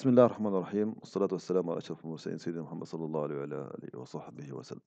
بسم الله الرحمن الرحيم والصلاة والسلام على أشرف المرسلين سيدنا محمد صلى الله عليه وعلى آله وصحبه وسلم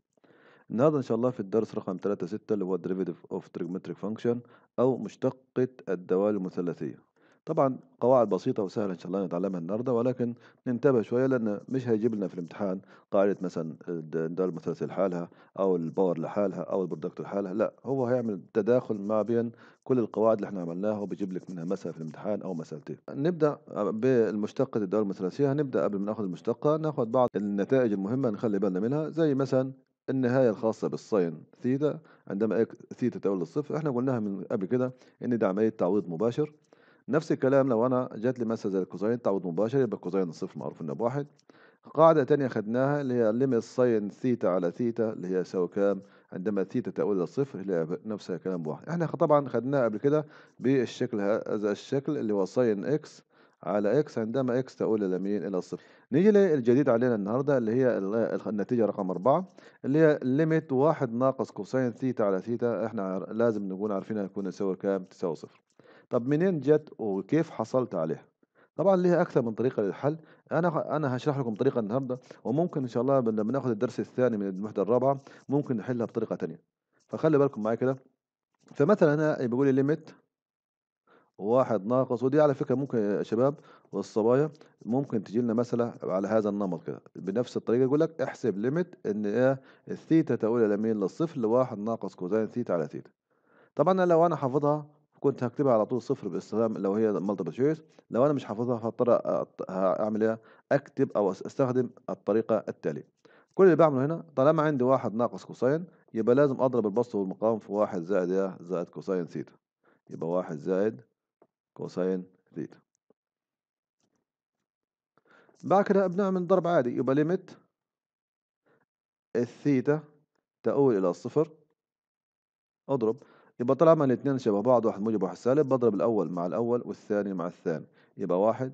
النهارده إن شاء الله في الدرس رقم 3 ستة اللي هو Derivative of Trigonometric Function أو مشتقة الدوال المثلثية طبعًا قواعد بسيطة وسهلة إن شاء الله نتعلمها النهارده، ولكن ننتبه شوية لأن مش هيجيب لنا في الامتحان قاعدة مثلًا الدار المثلثي لحالها أو الباور لحالها أو البرودكت لحالها، لأ هو هيعمل تداخل ما بين كل القواعد اللي إحنا عملناها وبيجيب لك منها مسألة في الامتحان أو مسألتين. نبدأ بالمشتقة الدار المثلثية، هنبدأ قبل ما ناخد المشتقة ناخد بعض النتائج المهمة نخلي بالنا منها زي مثلًا النهاية الخاصة بالساين ثيتا عندما ثيتا تؤول للصفر، إحنا قلناها من قبل كده إن دي عملية تعويض مباشر. نفس الكلام لو انا جات لي مثلا زي الكوزين تعوض مباشر يبقى الكوزين صفر معروف انه بواحد قاعدة تانية خدناها اللي هي ليميت ساين ثيتا على ثيتا اللي هي يساوي كام عندما ثيتا تؤول إلى صفر اللي هي نفسها كلام بواحد احنا طبعا خدناها قبل كده بالشكل هذا الشكل اللي هو ساين اكس على اكس عندما اكس تؤول الى مين الى الصفر نيجي للجديد علينا النهارده اللي هي النتيجه رقم أربعة اللي هي ليميت واحد ناقص كوساين ثيتا على ثيتا احنا لازم نكون عارفينها تكون تساوي كام تساوي صفر طب منين جت وكيف حصلت عليها طبعا ليها اكثر من طريقه للحل انا انا هشرح لكم طريقه النهارده وممكن ان شاء الله لما ناخد الدرس الثاني من المحاضره الرابعه ممكن نحلها بطريقه ثانيه فخلي بالكم معايا كده فمثلا هنا بيقول لي ليميت واحد ناقص ودي على فكره ممكن يا شباب والصبايا ممكن تجي لنا مساله على هذا النمط كده بنفس الطريقه يقول لك احسب ليميت ان ايه الثيتا تؤول الى مين للصفر لواحد ناقص كوزين ثيتا على ثيتا طبعا لو انا حافظها كنت هكتبها على طول صفر باستخدام لو هي مالتيبل تشويس لو انا مش حافظها فاضطر اعمل ايه اكتب او استخدم الطريقه التاليه كل اللي بعمله هنا طالما عندي واحد ناقص كوساين يبقى لازم اضرب البسط والمقام في واحد زائد ايه زائد كوساين ثيتا يبقى واحد زائد كوساين ثيتا بعد كده بنعمل ضرب عادي يبقى ليميت الثيتا تؤول إلى الصفر أضرب يبقى طالما من الاثنين شبه بعض واحد موجب واحد سالب بضرب الاول مع الاول والثاني مع الثاني يبقى واحد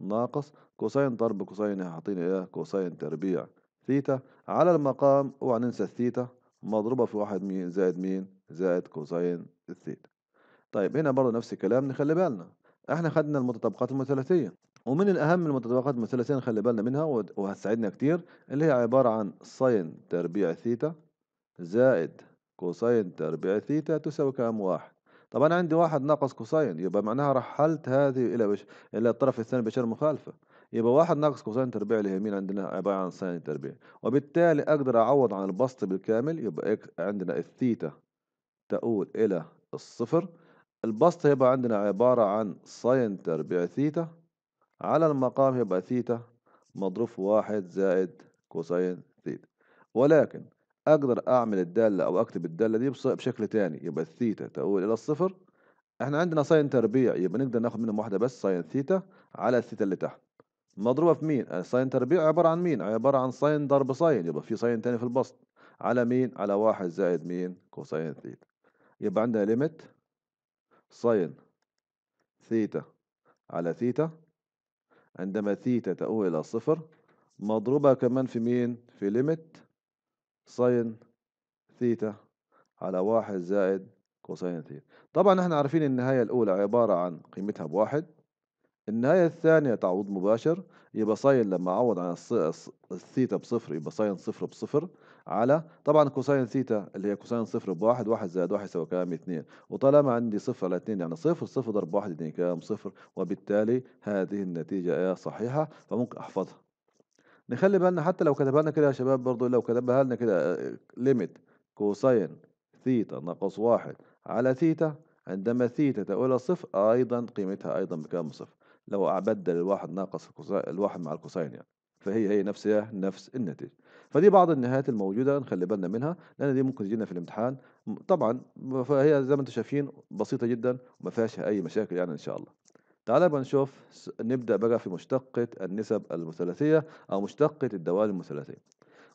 ناقص كوساين ضرب كوساين هيعطيني ايه كوساين تربيع ثيتا على المقام اوعى ننسى الثيتا مضروبة في واحد مين زائد مين زائد كوساين الثيتا طيب هنا برضه نفس الكلام نخلي بالنا احنا خدنا المتطابقات المثلثية ومن الأهم المتطابقات المثلثية نخلي بالنا منها وهتساعدنا كتير اللي هي عبارة عن ساين تربيع ثيتا زائد كوساين تربيع ثيتا تساوي كام واحد طبعا انا عندي واحد ناقص كوساين يبقى معناها رحلت هذه الى بش... الى الطرف الثاني بشكل مخالفه يبقى واحد ناقص كوساين تربيع اليمين عندنا عباره عن ساين تربيع وبالتالي اقدر اعوض عن البسط بالكامل يبقى إك... عندنا الثيتا تؤول الى الصفر البسط هيبقى عندنا عباره عن ساين تربيع ثيتا على المقام يبقى ثيتا مضروب واحد زائد كوساين ثيتا ولكن أقدر أعمل الدالة أو أكتب الدالة دي بشكل تاني يبقى الثيتا تؤول إلى الصفر إحنا عندنا ساين تربيع يبقى نقدر ناخد منهم واحدة بس ساين ثيتا على الثيتا اللي تحت مضروبة في مين؟ آه، ساين تربيع عبارة عن مين؟ عبارة عن ساين ضرب ساين يبقى في ساين تاني في البسط على مين؟ على واحد زائد مين؟ كوساين ثيتا يبقى عندنا ليميت ساين ثيتا على ثيتا عندما ثيتا تؤول إلى الصفر مضروبة كمان في مين؟ في ليميت ساين ثيتا على واحد زائد كوساين ثيتا طبعا احنا عارفين النهاية الأولى عبارة عن قيمتها بواحد النهاية الثانية تعويض مباشر يبقى ساين لما أعوض عن الثيتا بصفر يبقى ساين صفر بصفر على طبعا كوساين ثيتا اللي هي كوساين صفر بواحد واحد زائد واحد يساوي كام اتنين وطالما عندي صفر على اتنين يعني صفر صفر ضرب واحد اتنين كام صفر وبالتالي هذه النتيجة صحيحة فممكن أحفظها نخلي بالنا حتى لو كتبها لنا كده يا شباب برضو لو كتبها لنا كده ليميت كوساين ثيتا ناقص واحد على ثيتا عندما ثيتا تؤول إلى صفر أيضا قيمتها أيضا بكام صفر لو أبدل الواحد ناقص الواحد مع الكوساين يعني فهي هي نفسها نفس النتيجة فدي بعض النهايات الموجودة نخلي بالنا منها لأن دي ممكن تجينا في الامتحان طبعا فهي زي ما انتم شايفين بسيطة جدا وما فيهاش أي مشاكل يعني إن شاء الله تعالى بقى نشوف نبدأ بقى في مشتقة النسب المثلثية أو مشتقة الدوال المثلثية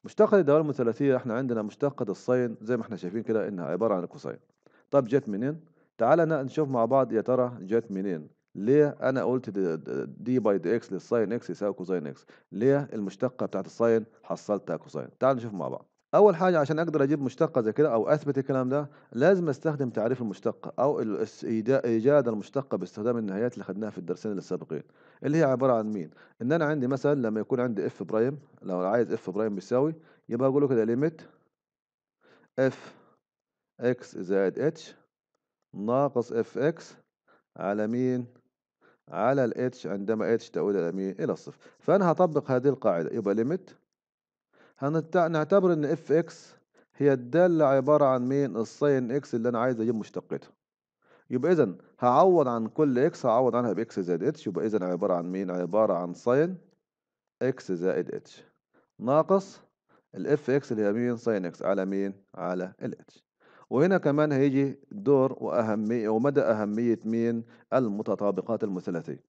مشتقة الدوال المثلثية احنا عندنا مشتقة الصين زي ما احنا شايفين كده انها عبارة عن قوسين طب جت منين؟ تعالى نشوف مع بعض يا ترى جت منين ليه انا قلت دي باي دي اكس للصين اكس يساوي كوساين اكس ليه المشتقة بتاعت الصين حصلتها كوساين تعال نشوف مع بعض أول حاجة عشان أقدر أجيب مشتقة زي كده أو أثبت الكلام ده لازم أستخدم تعريف المشتقة أو إيجاد المشتقة باستخدام النهايات اللي خدناها في الدرسين السابقين اللي هي عبارة عن مين؟ إن أنا عندي مثلا لما يكون عندي اف برايم لو عايز اف برايم بيساوي يبقى أقول له كده ليميت اف اكس زائد اتش ناقص اف اكس على مين؟ على الاتش عندما اتش تؤول إلى مين؟ إلى الصفر فأنا هطبق هذه القاعدة يبقى ليميت هنعتبر ان اف اكس هي الدالة عبارة عن مين الساين اكس اللي انا عايز اجيب مشتقته يبقى اذا هعوض عن كل اكس هعوض عنها باكس زائد اتش يبقى اذا عبارة عن مين عبارة عن ساين اكس زائد اتش ناقص الاف اكس اللي هي مين ساين اكس على مين على الاتش وهنا كمان هيجي دور واهميه ومدى اهميه مين المتطابقات المثلثيه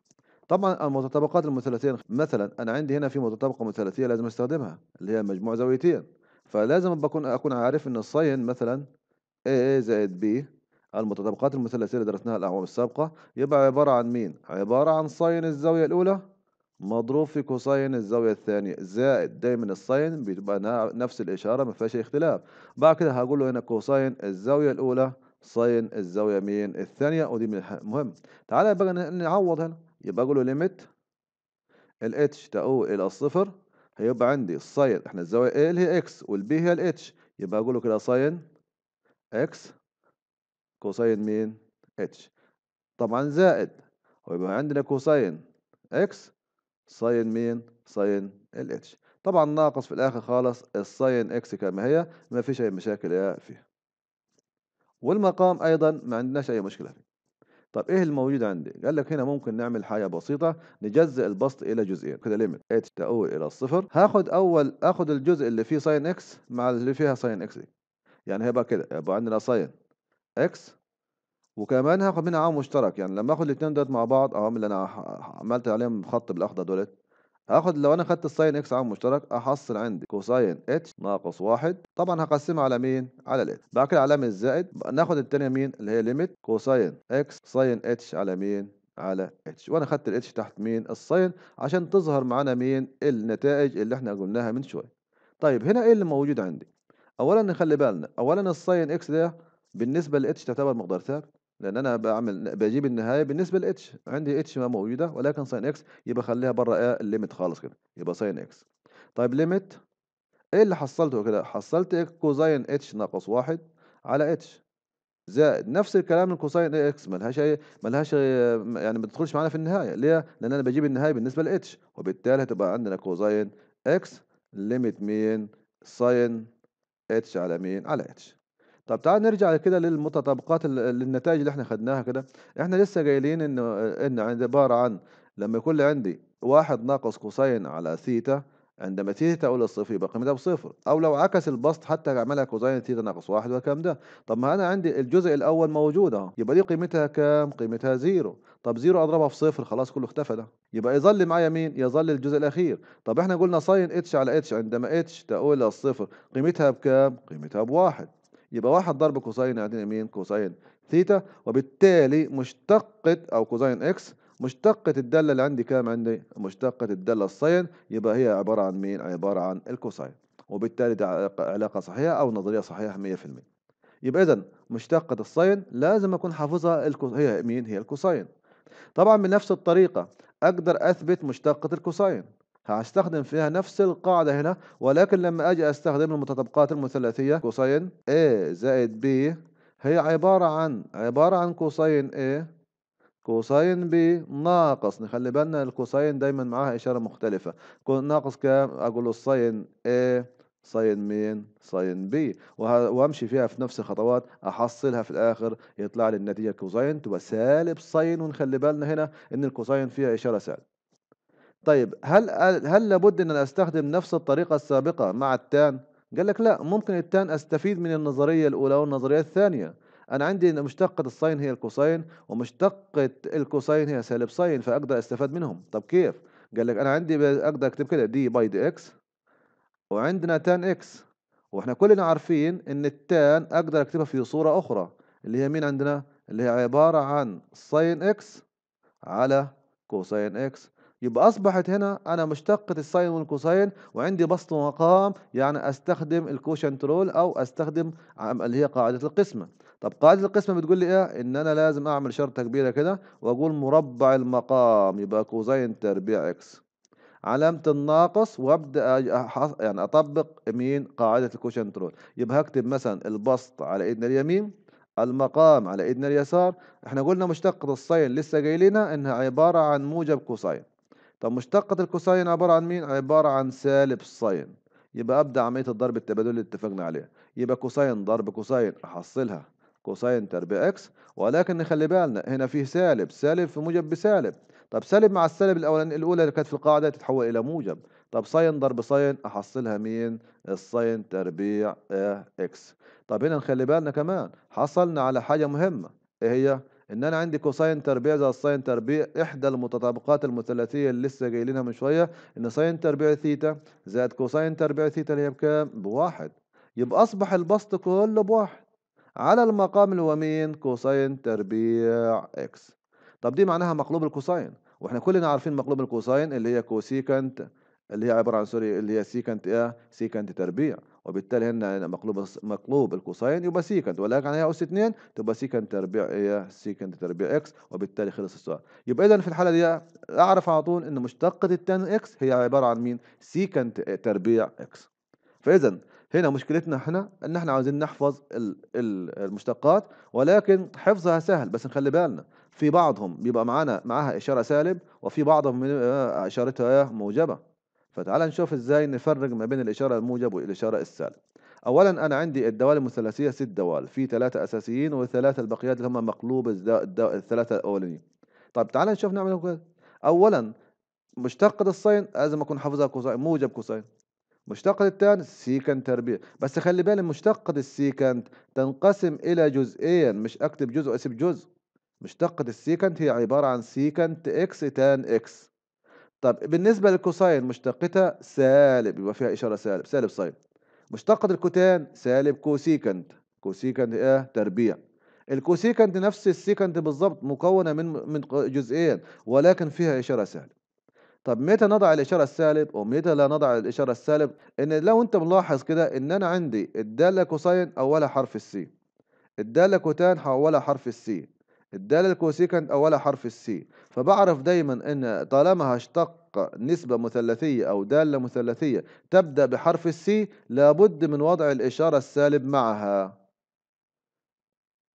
طبعا المتطابقات المثلثيه مثلا انا عندي هنا في متطابقه مثلثيه لازم استخدمها اللي هي مجموع زاويتين فلازم بكون اكون عارف ان الساين مثلا اي زائد بي المتطابقات المثلثيه اللي درسناها الاعوام السابقه يبقى عباره عن مين عباره عن ساين الزاويه الاولى مضروب في كوساين الزاويه الثانيه زائد دايما الصين بتبقى نفس الاشاره ما فيهاش اختلاف بعد كده هقول له هنا كوساين الزاويه الاولى صين الزاويه مين الثانيه ودي من المهم تعالى بقى نعوض هنا يبقى اقول له ليميت الاتش تقوي الى الصفر هيبقى عندي الساين احنا الزاويه A اللي هي اكس والبي هي الاتش يبقى اقول له كده ساين اكس كوساين مين اتش طبعا زائد ويبقى عندنا كوساين اكس ساين مين ساين الاتش طبعا ناقص في الاخر خالص الساين اكس كما هي ما فيش اي مشاكل فيها والمقام ايضا ما عندناش اي مشكله فيه طب ايه الموجود عندي قال لك هنا ممكن نعمل حاجه بسيطه نجزئ البسط الى جزئين كده ليمت اتش تؤول الى الصفر هاخد اول اخد الجزء اللي فيه ساين اكس مع اللي فيها ساين اكس يعني هيبقى كده يبقى عندنا ساين اكس وكمان هاخد منها عامل مشترك يعني لما اخد الاثنين دولت مع بعض اعمل اللي انا عملت عليهم خط بالاخضر دولت هاخد لو انا خدت الساين اكس عام مشترك احصل عندي كوساين اتش ناقص واحد طبعا هقسمها على مين؟ على الاتش بعد كده علامه الزائد ناخد الثانيه مين؟ اللي هي ليميت كوساين اكس ساين اتش على مين؟ على اتش وانا خدت الاتش تحت مين الساين عشان تظهر معانا مين النتائج اللي احنا قلناها من شويه طيب هنا ايه اللي موجود عندي اولا نخلي بالنا اولا الساين اكس ده بالنسبه لاتش تعتبر مقدار ثابت لان انا بعمل بجيب النهايه بالنسبه لاتش عندي اتش ما موجوده ولكن ساين اكس يبقى خليها بره ايه الليميت خالص كده يبقى ساين اكس طيب ليميت ايه اللي حصلته كده حصلت كوزين اتش ناقص واحد على اتش زائد نفس الكلام الكوساين اكس ملهاش اي ملهاش يعني ما بتدخلش معانا في النهايه ليه لان انا بجيب النهايه بالنسبه لاتش وبالتالي هتبقى عندنا كوزين اكس ليميت مين ساين اتش على مين على اتش طب تعال نرجع كده للمتطابقات للنتائج اللي احنا خدناها كده احنا لسه قايلين انه ان عند- عبارة عن لما يكون عندي واحد ناقص كوساين على ثيتا عندما ثيتا أولى الصفر يبقى قيمتها بصفر أو لو عكس البسط حتى أعملها كوزين ثيتا ناقص واحد والكلام ده طب ما أنا عندي الجزء الأول موجود أهو يبقى دي قيمتها كام؟ قيمتها زيرو طب زيرو أضربها في صفر خلاص كله اختفى ده يبقى يظل معايا مين؟ يظل الجزء الأخير طب إحنا قلنا ساين اتش على اتش عندما اتش تؤول إلى الصفر قيمتها بكام؟ قيمتها بواحد يبقى واحد ضرب كوساين يعطينا مين كوساين ثيتا وبالتالي مشتقة أو كوساين إكس مشتقة الدالة اللي عندي كام عندي مشتقة الدالة الساين يبقى هي عبارة عن مين عبارة عن الكوساين وبالتالي ده علاقة صحيحة أو نظرية صحيحة 100% يبقى إذا مشتقة الساين لازم أكون حافظها الكو... هي مين هي الكوساين طبعا بنفس الطريقة أقدر أثبت مشتقة الكوساين هستخدم فيها نفس القاعدة هنا ولكن لما أجي أستخدم المتطابقات المثلثية قوسين A زائد B هي عبارة عن عبارة عن قوسين A كوساين ب ناقص نخلي بالنا الكوساين دايما معاها إشارة مختلفة ناقص كام أقول له ساين A ساين مين ساين بي وامشي فيها في نفس الخطوات احصلها في الاخر يطلع لي النتيجه كوساين تبقى سالب ساين ونخلي بالنا هنا ان الكوساين فيها اشاره سالب طيب هل هل لابد ان انا استخدم نفس الطريقه السابقه مع التان قال لك لا ممكن التان استفيد من النظريه الاولى والنظريه الثانيه انا عندي ان مشتقه الساين هي الكوساين ومشتقه الكوساين هي سالب ساين فاقدر استفاد منهم طب كيف قال لك انا عندي اقدر اكتب كده دي باي دي اكس وعندنا تان اكس واحنا كلنا عارفين ان التان اقدر اكتبها في صوره اخرى اللي هي مين عندنا اللي هي عباره عن ساين اكس على كوساين اكس يبقى أصبحت هنا أنا مشتقة الساين والكوساين وعندي بسط مقام يعني أستخدم الكوشنت رول أو أستخدم اللي هي قاعدة القسمة طب قاعدة القسمة بتقول لي إيه؟ إن أنا لازم أعمل شرطة كبيرة كده وأقول مربع المقام يبقى كوساين تربيع إكس علامة الناقص وابدا يعني اطبق مين قاعدة الكوشنت رول يبقى هكتب مثلا البسط على ايدنا اليمين المقام على ايدنا اليسار احنا قلنا مشتقة الساين لسه جاي لنا انها عبارة عن موجب كوساين طب مشتقة الكوساين عبارة عن مين؟ عبارة عن سالب ساين يبقى أبدأ عملية الضرب التبادلي اللي اتفقنا عليها يبقى كوساين ضرب كوساين أحصلها كوساين تربيع اكس ولكن نخلي بالنا هنا فيه سالب سالب في موجب بسالب طب سالب مع السالب الاولاني الاولى اللي كانت في القاعده تتحول الى موجب طب ساين ضرب ساين احصلها مين الساين تربيع اكس طب هنا نخلي بالنا كمان حصلنا على حاجه مهمه ايه هي ان انا عندي كوساين تربيع زائد ساين تربيع احدى المتطابقات المثلثيه اللي لسه جايلينها من شويه ان ساين تربيع ثيتا زائد كوساين تربيع ثيتا اللي هي بكام بواحد يبقى اصبح البسط كله بواحد على المقام اللي هو مين كوساين تربيع اكس طب دي معناها مقلوب الكوساين واحنا كلنا عارفين مقلوب الكوساين اللي هي كوسيكانت اللي هي عبارة عن سوري اللي هي سيكنت ايه سيكنت تربيع وبالتالي هنا مقلوب مقلوب القوسين يبقى سيكنت ولكن هي أس 2 تبقى سيكنت تربيع ايه سيكنت تربيع اكس وبالتالي خلص السؤال يبقى إذا في الحالة دي أعرف على طول إن مشتقة التان اكس هي عبارة عن مين سيكنت تربيع اكس فإذا هنا مشكلتنا احنا ان احنا عاوزين نحفظ المشتقات ولكن حفظها سهل بس نخلي بالنا في بعضهم بيبقى معانا معاها اشاره سالب وفي بعضهم اشارتها إيه؟ موجبه فتعال نشوف ازاي نفرق ما بين الإشارة الموجب والإشارة السالب أولا أنا عندي الدوال المثلثيه ست دوال في ثلاثة أساسيين والثلاثة البقيات اللي هم مقلوب الثلاثة الأولين طب تعال نشوف نعمل كده أولا مشتقة الصين لازم أكون حافظها كوساين موجب كوساين مشتقة التان سيكنت تربيع بس خلي بالي مشتقة السيكنت تنقسم إلى جزئين مش أكتب جزء أسيب جزء مشتقة السيكنت هي عبارة عن سيكنت إكس تان إكس طب بالنسبة للكوساين مشتقتها سالب يبقى فيها إشارة سالب سالب ساين مشتقة الكوتان سالب كوسيكنت كوسيكنت إيه تربيع الكوسيكنت نفس السيكنت بالظبط مكونة من من جزئين ولكن فيها إشارة سالب طب متى نضع الإشارة السالب ومتى لا نضع الإشارة السالب إن لو أنت ملاحظ كده إن أنا عندي الدالة كوساين أولها حرف السي الدالة كوتان أولها حرف السي الدالة الكوسيكنت أولها حرف السي فبعرف دايما أن طالما هشتق نسبة مثلثية أو دالة مثلثية تبدأ بحرف السي لابد من وضع الإشارة السالب معها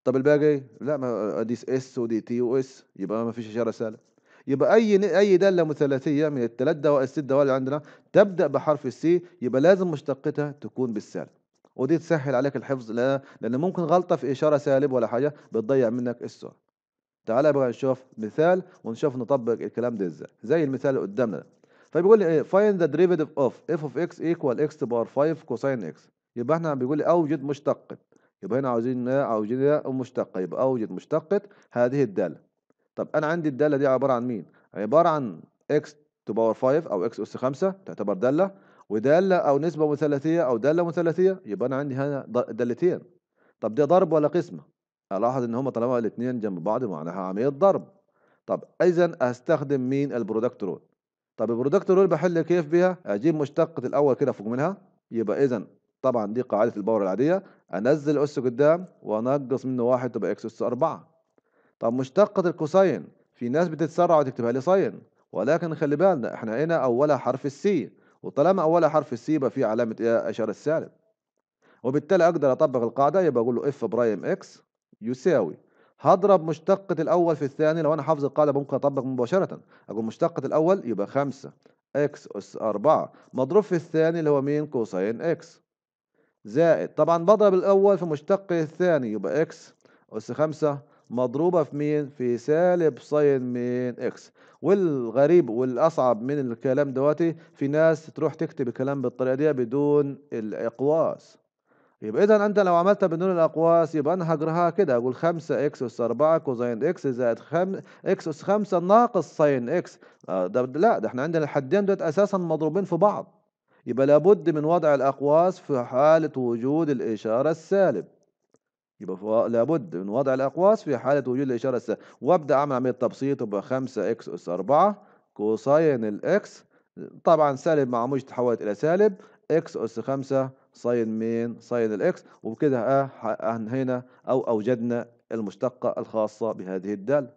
طب الباقي لا ما دي اس ودي تي واس يبقى ما فيش اشاره سالب يبقى اي اي داله مثلثيه من الثلاث دوال الست دوال اللي عندنا تبدا بحرف السي يبقى لازم مشتقتها تكون بالسالب ودي تسهل عليك الحفظ لا لان ممكن غلطه في اشاره سالب ولا حاجه بتضيع منك السؤال تعالى بقى نشوف مثال ونشوف نطبق الكلام ده ازاي زي المثال اللي قدامنا ده فبيقول لي ايه find the derivative of f of x equal x to power 5 cosine x يبقى احنا بيقول لي اوجد مشتقة يبقى هنا عاوزين اوجد مشتقة يبقى اوجد مشتقة هذه الدالة طب انا عندي الدالة دي عبارة عن مين عبارة عن x to power 5 او x اس 5 تعتبر دالة ودالة او نسبة مثلثية او دالة مثلثية يبقى انا عندي هنا دالتين طب ده ضرب ولا قسمة الاحظ ان هما طالما الاثنين جنب بعض معناها عمليه ضرب طب اذا هستخدم مين البرودكت رول طب البرودكت رول بحل كيف بيها اجيب مشتقة الاول كده فوق منها يبقى اذا طبعا دي قاعده الباور العاديه انزل اس قدام وانقص منه واحد تبقى اكس اس 4 طب مشتقة الكوساين في ناس بتتسرع وتكتبها لي ساين ولكن خلي بالنا احنا هنا اولها حرف السي وطالما اولها حرف السي يبقى في علامه ايه اشاره السالب وبالتالي اقدر اطبق القاعده يبقى اقول له اف برايم اكس يساوي هضرب مشتقة الأول في الثاني لو أنا حافظ القاعدة ممكن أطبق مباشرة أقول مشتقة الأول يبقى خمسة إكس أس أربعة مضروب في الثاني اللي هو مين كوساين إكس زائد طبعا بضرب الأول في مشتق الثاني يبقى إكس أس خمسة مضروبة في مين في سالب صين مين إكس والغريب والأصعب من الكلام دواتي في ناس تروح تكتب الكلام بالطريقة دي بدون الإقواس يبقى اذا انت لو عملت بدون الاقواس يبقى انا هجرها كده اقول 5 اكس اس 4 كوزين اكس زائد 5 اكس اس 5 ناقص ساين اكس آه ده لا ده احنا عندنا الحدين دول اساسا مضروبين في بعض يبقى لابد من وضع الاقواس في حاله وجود الاشاره السالب يبقى لابد من وضع الاقواس في حاله وجود الاشاره السالب وابدا اعمل عمليه تبسيط يبقى 5 اكس اس 4 كوساين الاكس طبعا سالب مع موجة تحولت الى سالب اكس اس 5 ساين مين ساين الاكس وبكده انهينا أه، او اوجدنا المشتقة الخاصة بهذه الدالة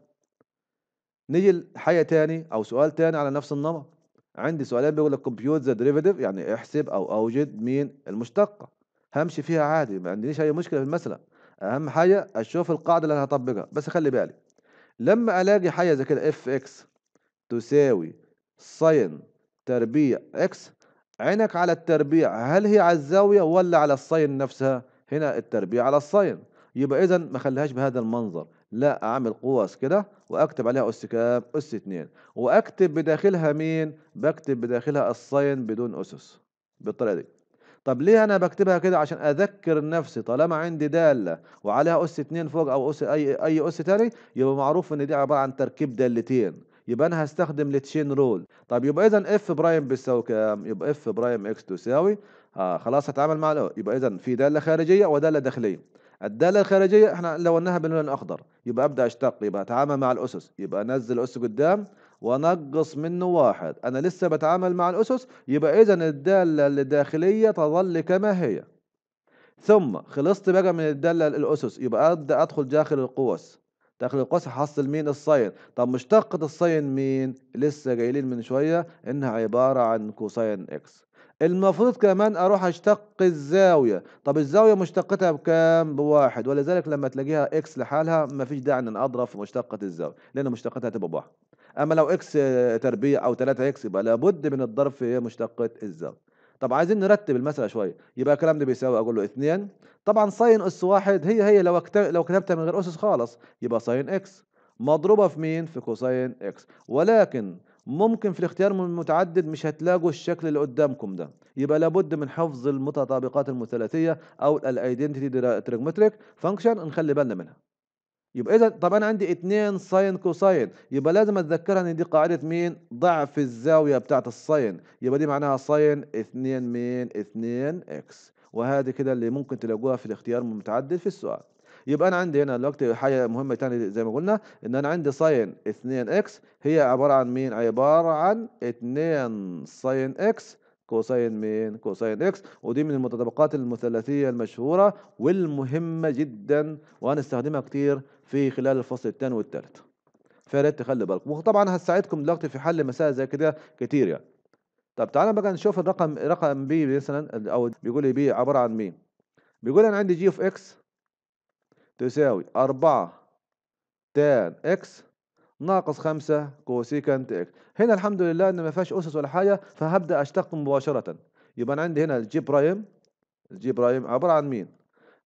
نيجي لحاجة تاني او سؤال تاني على نفس النمط عندي سؤالين بيقول لك compute the derivative يعني احسب او اوجد مين المشتقة همشي فيها عادي ما عنديش اي مشكلة في المسألة اهم حاجة اشوف القاعدة اللي انا هطبقها بس خلي بالي لما الاقي حاجة زي كده اف اكس تساوي ساين تربيع اكس عينك على التربيع هل هي على الزاوية ولا على الصين نفسها هنا التربيع على الصين يبقى إذا ما خليهاش بهذا المنظر لا أعمل قوس كده وأكتب عليها أس كام أس اتنين وأكتب بداخلها مين بكتب بداخلها الصين بدون أسس بالطريقة دي طب ليه أنا بكتبها كده عشان أذكر نفسي طالما عندي دالة وعليها أس اتنين فوق أو أس أي أي أس تاني يبقى معروف إن دي عبارة عن تركيب دالتين يبقى انا هستخدم التشين رول طب يبقى اذا اف برايم بيساوي كام يبقى اف برايم اكس تساوي آه خلاص هتعامل مع الاول يبقى اذا في داله خارجيه وداله داخليه الداله الخارجيه احنا لونها باللون الاخضر يبقى ابدا اشتق يبقى اتعامل مع الاسس يبقى انزل اس قدام ونقص منه واحد انا لسه بتعامل مع الاسس يبقى اذا الداله الداخليه تظل كما هي ثم خلصت بقى من الداله الاسس يبقى ابدا ادخل داخل القوس تاخد القوس هحصل مين الصين طب مشتقة الصين مين لسه جايلين من شوية انها عبارة عن كوساين اكس المفروض كمان اروح اشتق الزاوية طب الزاوية مشتقتها بكام بواحد ولذلك لما تلاقيها اكس لحالها مفيش داعي ان اضرب في مشتقة الزاوية لان مشتقتها تبقى بواحد اما لو اكس تربيع او 3 اكس يبقى لابد من الضرب في مشتقة الزاوية طب عايزين نرتب المساله شويه يبقى الكلام ده بيساوي اقول له 2 طبعا ساين اس واحد هي هي لو لو كتبتها من غير اسس خالص يبقى ساين اكس مضروبه في مين في كوساين اكس ولكن ممكن في الاختيار المتعدد مش هتلاقوا الشكل اللي قدامكم ده يبقى لابد من حفظ المتطابقات المثلاثيه او الايدنتيتي تريجمتريك فانكشن نخلي بالنا منها يبقى اذا طب انا عندي 2 ساين كوساين يبقى لازم اتذكرها ان دي قاعده مين ضعف الزاويه بتاعه الساين يبقى دي معناها ساين 2 مين 2 اكس وهذه كده اللي ممكن تلاقوها في الاختيار المتعدد في السؤال يبقى انا عندي هنا دلوقتي حاجه مهمه تاني زي ما قلنا ان انا عندي ساين 2 اكس هي عباره عن مين عباره عن 2 ساين اكس كوساين مين كوساين اكس ودي من المتطابقات المثلثيه المشهوره والمهمه جدا وهنستخدمها كتير في خلال الفصل الثاني والثالث فيا تخلي بالك وطبعا هساعدكم دلوقتي في حل مسائل زي كده كتير يعني طب تعالى بقى نشوف الرقم رقم بي مثلا او بيقول لي بي عباره عن مين بيقول انا عندي جي اوف اكس تساوي 4 تان اكس ناقص 5 كوسيكنت اكس هنا الحمد لله ان ما فيهاش اسس ولا حاجه فهبدا اشتق مباشره يبقى انا عندي هنا الجي برايم الجي برايم عباره عن مين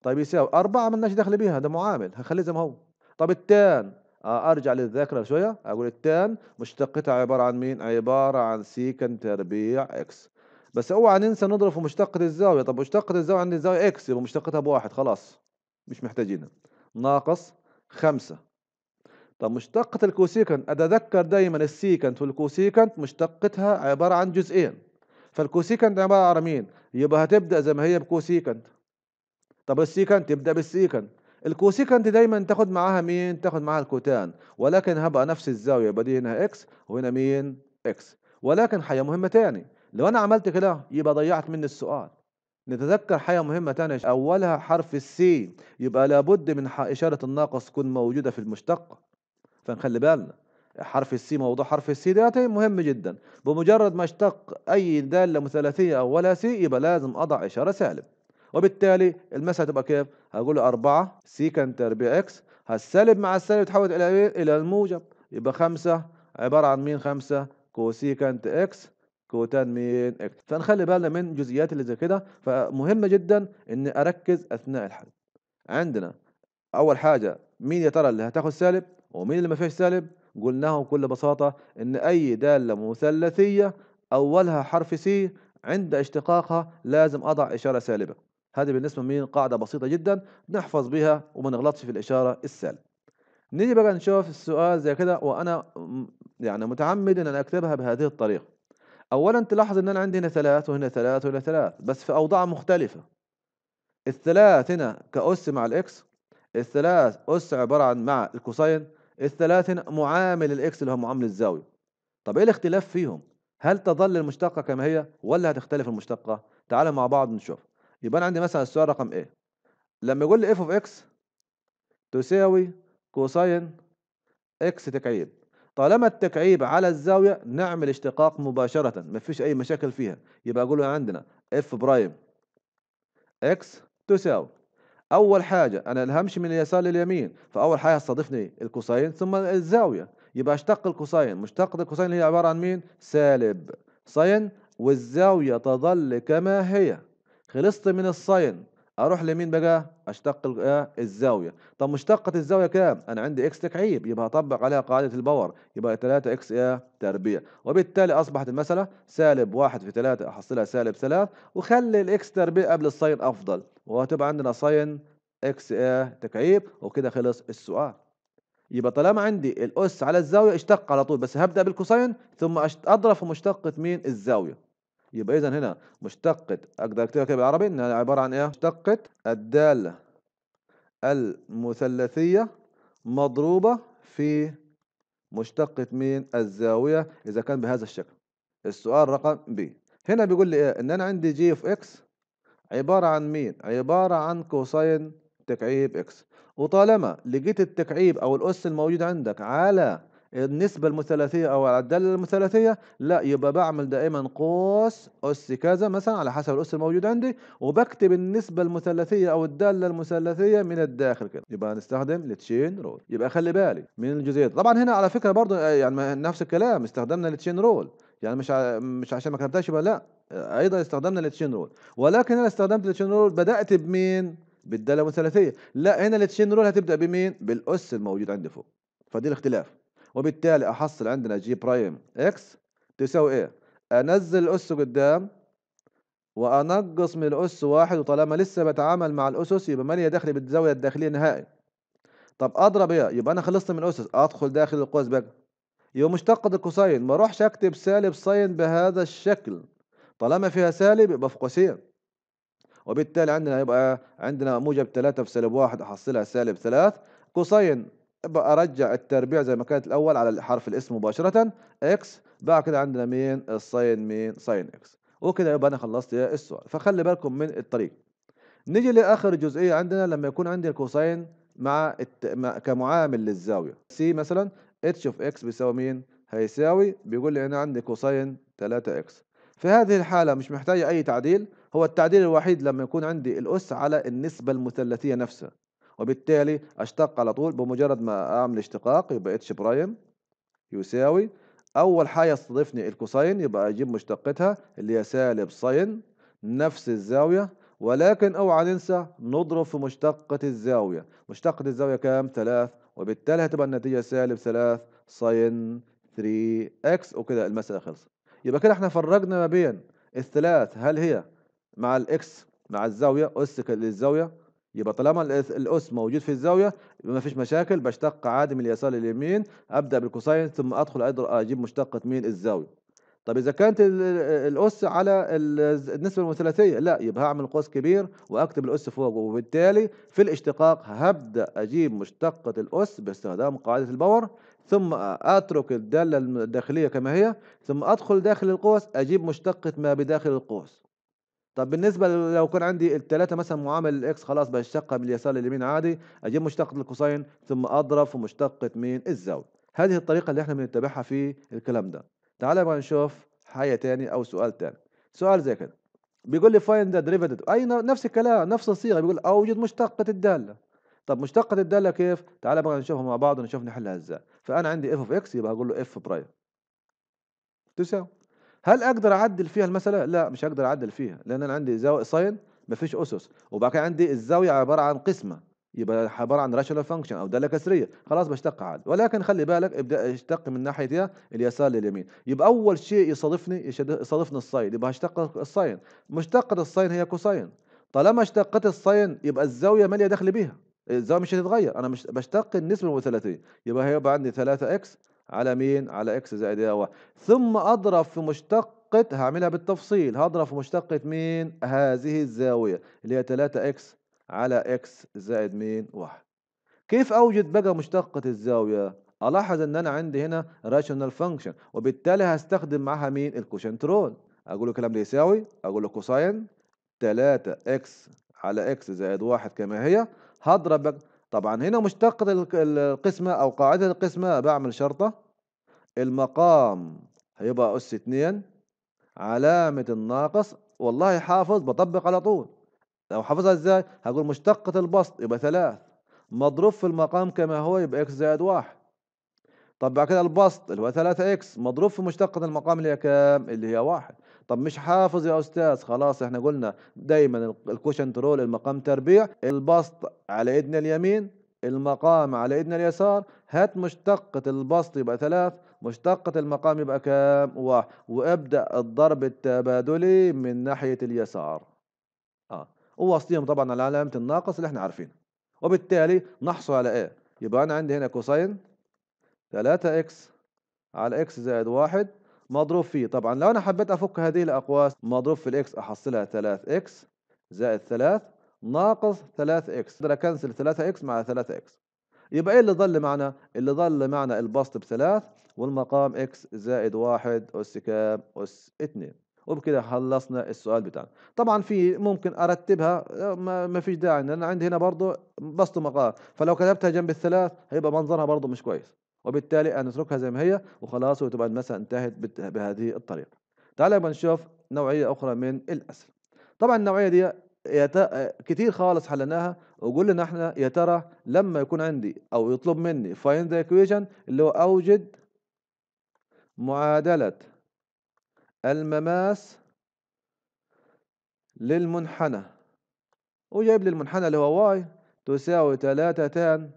طيب يساوي 4 مالناش دخل بيها ده معامل هخليه زي ما هو طب التان آه، ارجع للذاكره شويه اقول التان مشتقتها عباره عن مين عباره عن سيكن تربيع اكس بس اوعى ننسى نضرب في مشتقه الزاويه طب مشتقه الزاويه عندي الزاويه اكس يبقى مشتقتها بواحد خلاص مش محتاجينها ناقص خمسة طب مشتقة الكوسيكنت أتذكر دايما السيكنت والكوسيكنت مشتقتها عبارة عن جزئين فالكوسيكنت عبارة عن مين؟ يبقى هتبدأ زي ما هي بكوسيكنت طب السيكنت يبدأ بالسيكنت الكوسيكنت دايما تاخد معاها مين؟ تاخد معاها الكوتان ولكن هبقى نفس الزاوية يبقى دي هنا اكس وهنا مين؟ اكس ولكن حاجة مهمة تاني لو أنا عملت كده يبقى ضيعت مني السؤال نتذكر حاجة مهمة تانية أولها حرف السي يبقى لابد من إشارة الناقص تكون موجودة في المشتقة فنخلي بالنا حرف السي موضوع حرف السي ده مهم جدا بمجرد ما اشتق اي داله مثلثيه او ولا سي يبقى لازم اضع اشاره سالب وبالتالي المسألة هتبقى كيف هقول 4 سيكنت تربيع اكس هالسالب مع السالب يتحول الى ايه؟ الى الموجب يبقى 5 عبارة عن مين 5 كوسيكنت اكس كوتان مين اكس فنخلي بالنا من الجزئيات اللي زي كده فمهمة جدا ان اركز اثناء الحل عندنا اول حاجة مين يا ترى اللي هتاخد سالب؟ ومين اللي ما فيهش سالب قلناه بكل بساطة إن أي دالة مثلثية أولها حرف سي عند اشتقاقها لازم أضع إشارة سالبة هذه بالنسبة لمين قاعدة بسيطة جدا نحفظ بها وما نغلطش في الإشارة السالبة نيجي بقى نشوف السؤال زي كده وأنا يعني متعمد إن أنا أكتبها بهذه الطريقة أولا تلاحظ إن أنا عندي هنا ثلاث وهنا ثلاث وهنا ثلاث بس في أوضاع مختلفة الثلاث هنا كأس مع الإكس الثلاث أس عبارة عن مع الكوساين الثلاثة معامل الاكس اللي هو معامل الزاوية طب ايه الاختلاف فيهم هل تظل المشتقة كما هي ولا هتختلف المشتقة تعالى مع بعض نشوف يبقى انا عندي مثلا السؤال رقم ايه لما يقول لي اف اوف اكس تساوي كوساين اكس تكعيب طالما التكعيب على الزاوية نعمل اشتقاق مباشرة مفيش أي مشاكل فيها يبقى أقول له عندنا اف برايم اكس تساوي اول حاجه انا الهمش من اليسار لليمين فاول حاجه هستضيفني الكوساين ثم الزاويه يبقى اشتق الكوساين مشتقة الكوساين هي عباره عن مين سالب صين والزاويه تظل كما هي خلصت من الصين اروح لمين بقى اشتق آه، الزاويه طب مشتقه الزاويه كام انا عندي اكس تكعيب يبقى اطبق عليها قاعده الباور يبقى 3 اكس آه، تربيع وبالتالي اصبحت المساله سالب 1 في 3 احصلها سالب 3 وخلي الاكس تربيع قبل الساين افضل وهتبقى عندنا ساين اكس آه، تكعيب وكده خلص السؤال يبقى طالما عندي الاس على الزاويه اشتق على طول بس هبدا بالكوساين ثم اضرب في مشتقه مين الزاويه يبقى إذا هنا مشتقة أقدر أكتبها كده بالعربي إنها عبارة عن إيه؟ مشتقة الدالة المثلثية مضروبة في مشتقة مين؟ الزاوية إذا كان بهذا الشكل. السؤال رقم ب. هنا بيقول لي إيه؟ إن أنا عندي جي أوف إكس عبارة عن مين؟ عبارة عن كوساين تكعيب إكس. وطالما لقيت التكعيب أو الأس الموجود عندك على النسبة المثلثية أو الدالة المثلثية لا يبقى بعمل دائما قوس أس كذا مثلا على حسب الأس الموجود عندي وبكتب النسبة المثلثية أو الدالة المثلثية من الداخل كده يبقى هنستخدم التشين رول يبقى خلي بالي من الجزئيات طبعا هنا على فكرة برضه آه، يعني نفس الكلام استخدمنا التشين رول يعني مش ع... مش عشان ما كتبتهاش يبقى لا ايضا استخدمنا التشين رول ولكن انا استخدمت التشين رول بدات بمين بالداله المثلثيه لا هنا التشين رول هتبدا بمين بالاس الموجود عندي فوق فدي الاختلاف وبالتالي احصل عندنا جي برايم اكس تساوي ايه انزل الاس قدام وانقص من الاس واحد وطالما لسه بتعامل مع الاسس يبقى ماليه داخلي بالزاويه الداخليه النهائي طب اضرب ايه يبقى انا خلصت من الاسس ادخل داخل القوس بقى يبقى مشتقة الكوساين ما اروحش اكتب سالب ساين بهذا الشكل طالما فيها سالب يبقى في قوسين وبالتالي عندنا يبقى عندنا موجب 3 في سالب 1 احصلها سالب 3 كوساين ارجع التربيع زي ما كانت الاول على حرف الاسم مباشره اكس بعد كده عندنا مين الساين مين ساين اكس وكده يبقى انا خلصت السؤال فخلي بالكم من الطريق نيجي لاخر جزئيه عندنا لما يكون عندي الكوساين مع, الت... كمعامل للزاويه سي مثلا اتش اوف اكس بيساوي مين هيساوي بيقول لي انا عندي كوساين 3 اكس في هذه الحاله مش محتاجه اي تعديل هو التعديل الوحيد لما يكون عندي الاس على النسبه المثلثيه نفسها وبالتالي اشتق على طول بمجرد ما اعمل اشتقاق يبقى اتش برايم يساوي اول حاجه استضيفني الكوساين يبقى اجيب مشتقتها اللي هي سالب ساين نفس الزاويه ولكن اوعى ننسى نضرب في مشتقه الزاويه مشتقه الزاويه كام 3 وبالتالي هتبقى النتيجه سالب 3 ساين 3 اكس وكده المساله خلصت يبقى كده احنا فرجنا ما بين الثلاث هل هي مع الاكس مع الزاويه اس للزاويه يبقى طالما الاس موجود في الزاويه ما فيش مشاكل بشتق عادي من اليسار لليمين ابدا بالكوساين ثم ادخل اقدر اجيب مشتقه مين الزاويه طب اذا كانت الاس على النسبه المثلثيه لا يبقى هعمل قوس كبير واكتب الاس فوق وبالتالي في الاشتقاق هبدا اجيب مشتقه الاس باستخدام قاعده الباور ثم اترك الداله الداخليه كما هي ثم ادخل داخل القوس اجيب مشتقه ما بداخل القوس طب بالنسبه لو كان عندي الثلاثه مثلا معامل الاكس خلاص بشتقها من اليسار لليمين عادي اجيب مشتقه الكوساين ثم اضرب في مشتقه مين الزاويه هذه الطريقه اللي احنا بنتبعها في الكلام ده تعالى بقى نشوف حاجه تاني او سؤال تاني سؤال زي كده بيقول لي فايند ذا ديريفيتيف اي نفس الكلام نفس الصيغه بيقول اوجد مشتقه الداله طب مشتقه الداله كيف تعالى بقى نشوفها مع بعض ونشوف نحلها ازاي فانا عندي اف اوف اكس يبقى أقول له اف برايم تساوي هل اقدر اعدل فيها المساله لا مش هقدر اعدل فيها لان انا عندي زاويه ساين فيش اسس وبعد كده عندي الزاويه عباره عن قسمه يبقى عباره عن راشنال فانكشن او داله كسريه خلاص بشتق عاد ولكن خلي بالك ابدا اشتق من ناحيه اليسار لليمين يبقى اول شيء يصادفني يصادفني الساين يبقى هشتق الساين مشتقه الساين هي كوساين طالما اشتقت الساين يبقى الزاويه ماليه دخل بيها الزاويه مش هتتغير انا مش بشتق النسبه المثلثيه يبقى هيبقى عندي 3 اكس على مين على اكس زائد ايه واحد ثم اضرب في مشتقة هعملها بالتفصيل هضرب في مشتقة مين هذه الزاوية اللي هي 3 اكس على اكس زائد مين واحد كيف اوجد بقى مشتقة الزاوية الاحظ ان انا عندي هنا راشونال فانكشن وبالتالي هستخدم معها مين الكوشنت رول اقول له كلام يساوي اقول له كوساين 3 اكس على اكس زائد واحد كما هي هضرب طبعا هنا مشتق القسمة أو قاعدة القسمة بعمل شرطة المقام هيبقى أس اتنين علامة الناقص والله حافظ بطبق على طول لو حافظها ازاي هقول مشتقة البسط يبقى ثلاث مضروب في المقام كما هو يبقى اكس زائد واحد طب بعد كده البسط اللي هو ثلاثة اكس مضروب في مشتقة المقام اللي هي كام اللي هي واحد طب مش حافظ يا استاذ خلاص احنا قلنا دايما الكوشن ترول المقام تربيع البسط على ايدنا اليمين المقام على ايدنا اليسار هات مشتقة البسط يبقى ثلاث مشتقة المقام يبقى كام واحد وابدأ الضرب التبادلي من ناحية اليسار اه وواصليهم طبعا على علامة الناقص اللي احنا عارفينها وبالتالي نحصل على ايه يبقى انا عندي هنا كوساين ثلاثة اكس على اكس زائد واحد مضروب فيه طبعا لو انا حبيت افك هذه الاقواس مضروب في الاكس احصلها 3 اكس زائد 3 ناقص 3 اكس اقدر اكنسل 3 اكس مع 3 اكس يبقى ايه اللي ضل معنا اللي ضل معنا البسط 3 والمقام اكس زائد 1 اس كام اس 2 وبكده خلصنا السؤال بتاعنا طبعا في ممكن ارتبها ما فيش داعي لان عندي هنا برضه بسط مقام فلو كتبتها جنب الثلاث هيبقى منظرها برضه مش كويس وبالتالي هنتركها زي ما هي وخلاص وتبقى المسألة انتهت بهذه الطريقة تعالى بنشوف نشوف نوعية أخرى من الأسئلة طبعا النوعية دي كتير خالص حلناها وقلنا احنا يا ترى لما يكون عندي او يطلب مني find the equation اللي هو اوجد معادلة المماس للمنحنى وجايب لي المنحنى اللي هو y تساوي 3 تان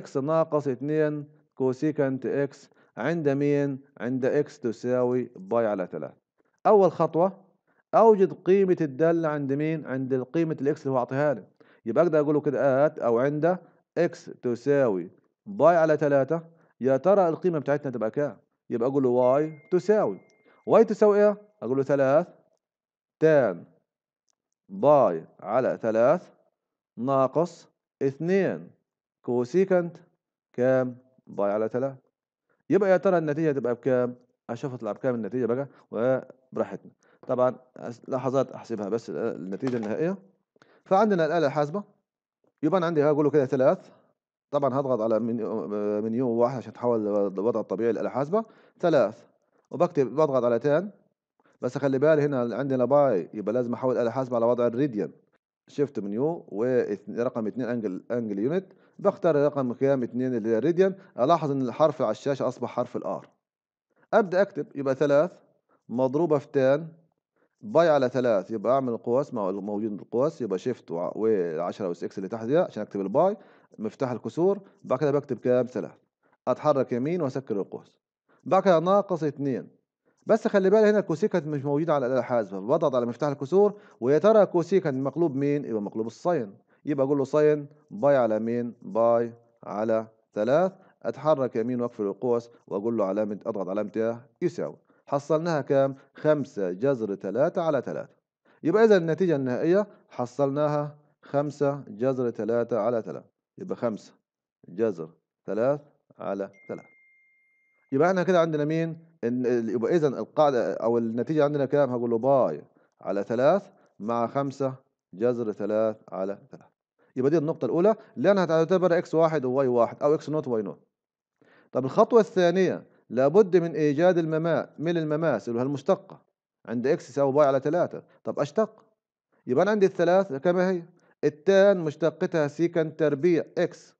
x ناقص 2 كوسيكنت اكس عند مين؟ عند اكس تساوي باي على 3 أول خطوة أوجد قيمة الدالة عند مين؟ عند قيمة الاكس اللي هو أعطيها لي يبقى أقدر أقول له كده آت أو عند اكس تساوي باي على 3 يا ترى القيمة بتاعتنا تبقى كام؟ يبقى أقول له واي تساوي واي تساوي إيه؟ أقول له 3 تان باي على 3 ناقص 2 كوسيكنت كام؟ ضايع على 3 يبقى يا ترى النتيجه هتبقى بكام؟ اشوف تطلع بكام النتيجه بقى وبراحتنا طبعا لحظات احسبها بس آه، النتيجه النهائيه فعندنا الاله الحاسبه يبقى انا عندي اقول له كده 3 طبعا هضغط على آه، منيو واحد عشان تحول الوضع الطبيعي لآلة حاسبة ثلاث وبكتب بضغط على تان بس خلي بالي هنا عندنا باي يبقى لازم احول آلة حاسبة على وضع الريديان شيفت منيو ورقم 2 انجل انجل يونت بختار رقم كام 2 اللي هي الراديان الاحظ ان الحرف على الشاشه اصبح حرف الار ابدا اكتب يبقى 3 مضروبه في تان باي على 3 يبقى اعمل القوس مع موجود القوس يبقى شيفت و10 اس اكس اللي تحت عشان اكتب الباي مفتاح الكسور بعد كده بكتب كام 3 اتحرك يمين واسكر القوس بعد كده ناقص 2 بس خلي بالك هنا الكوسيكت مش موجوده على الاله الحاسبه وضعت على مفتاح الكسور ويا ترى الكوسيكانت مقلوب مين يبقى مقلوب الصين يبقى اقول له صين باي على مين باي على 3 اتحرك يمين واقفل القوس واقول له علامه اضغط علامه يساوي حصلناها كام 5 جذر 3 على 3 يبقى اذا النتيجه النهائيه حصلناها 5 جذر 3 على 3 يبقى 5 جذر 3 على 3 يبقى احنا كده عندنا مين ان يبقى اذا القاعده او النتيجه عندنا كام هقول له باي على 3 مع 5 جذر 3 على 3 يبقى دي النقطه الاولى لانها تعتبر اكس واحد وواي واحد او اكس نوت واي نوت طب الخطوه الثانيه لابد من ايجاد المما من المماس اللي المشتقه عند اكس يساوي باي على 3 طب اشتق يبقى انا عندي الثلاث كما هي التان مشتقتها سيكنت تربيع اكس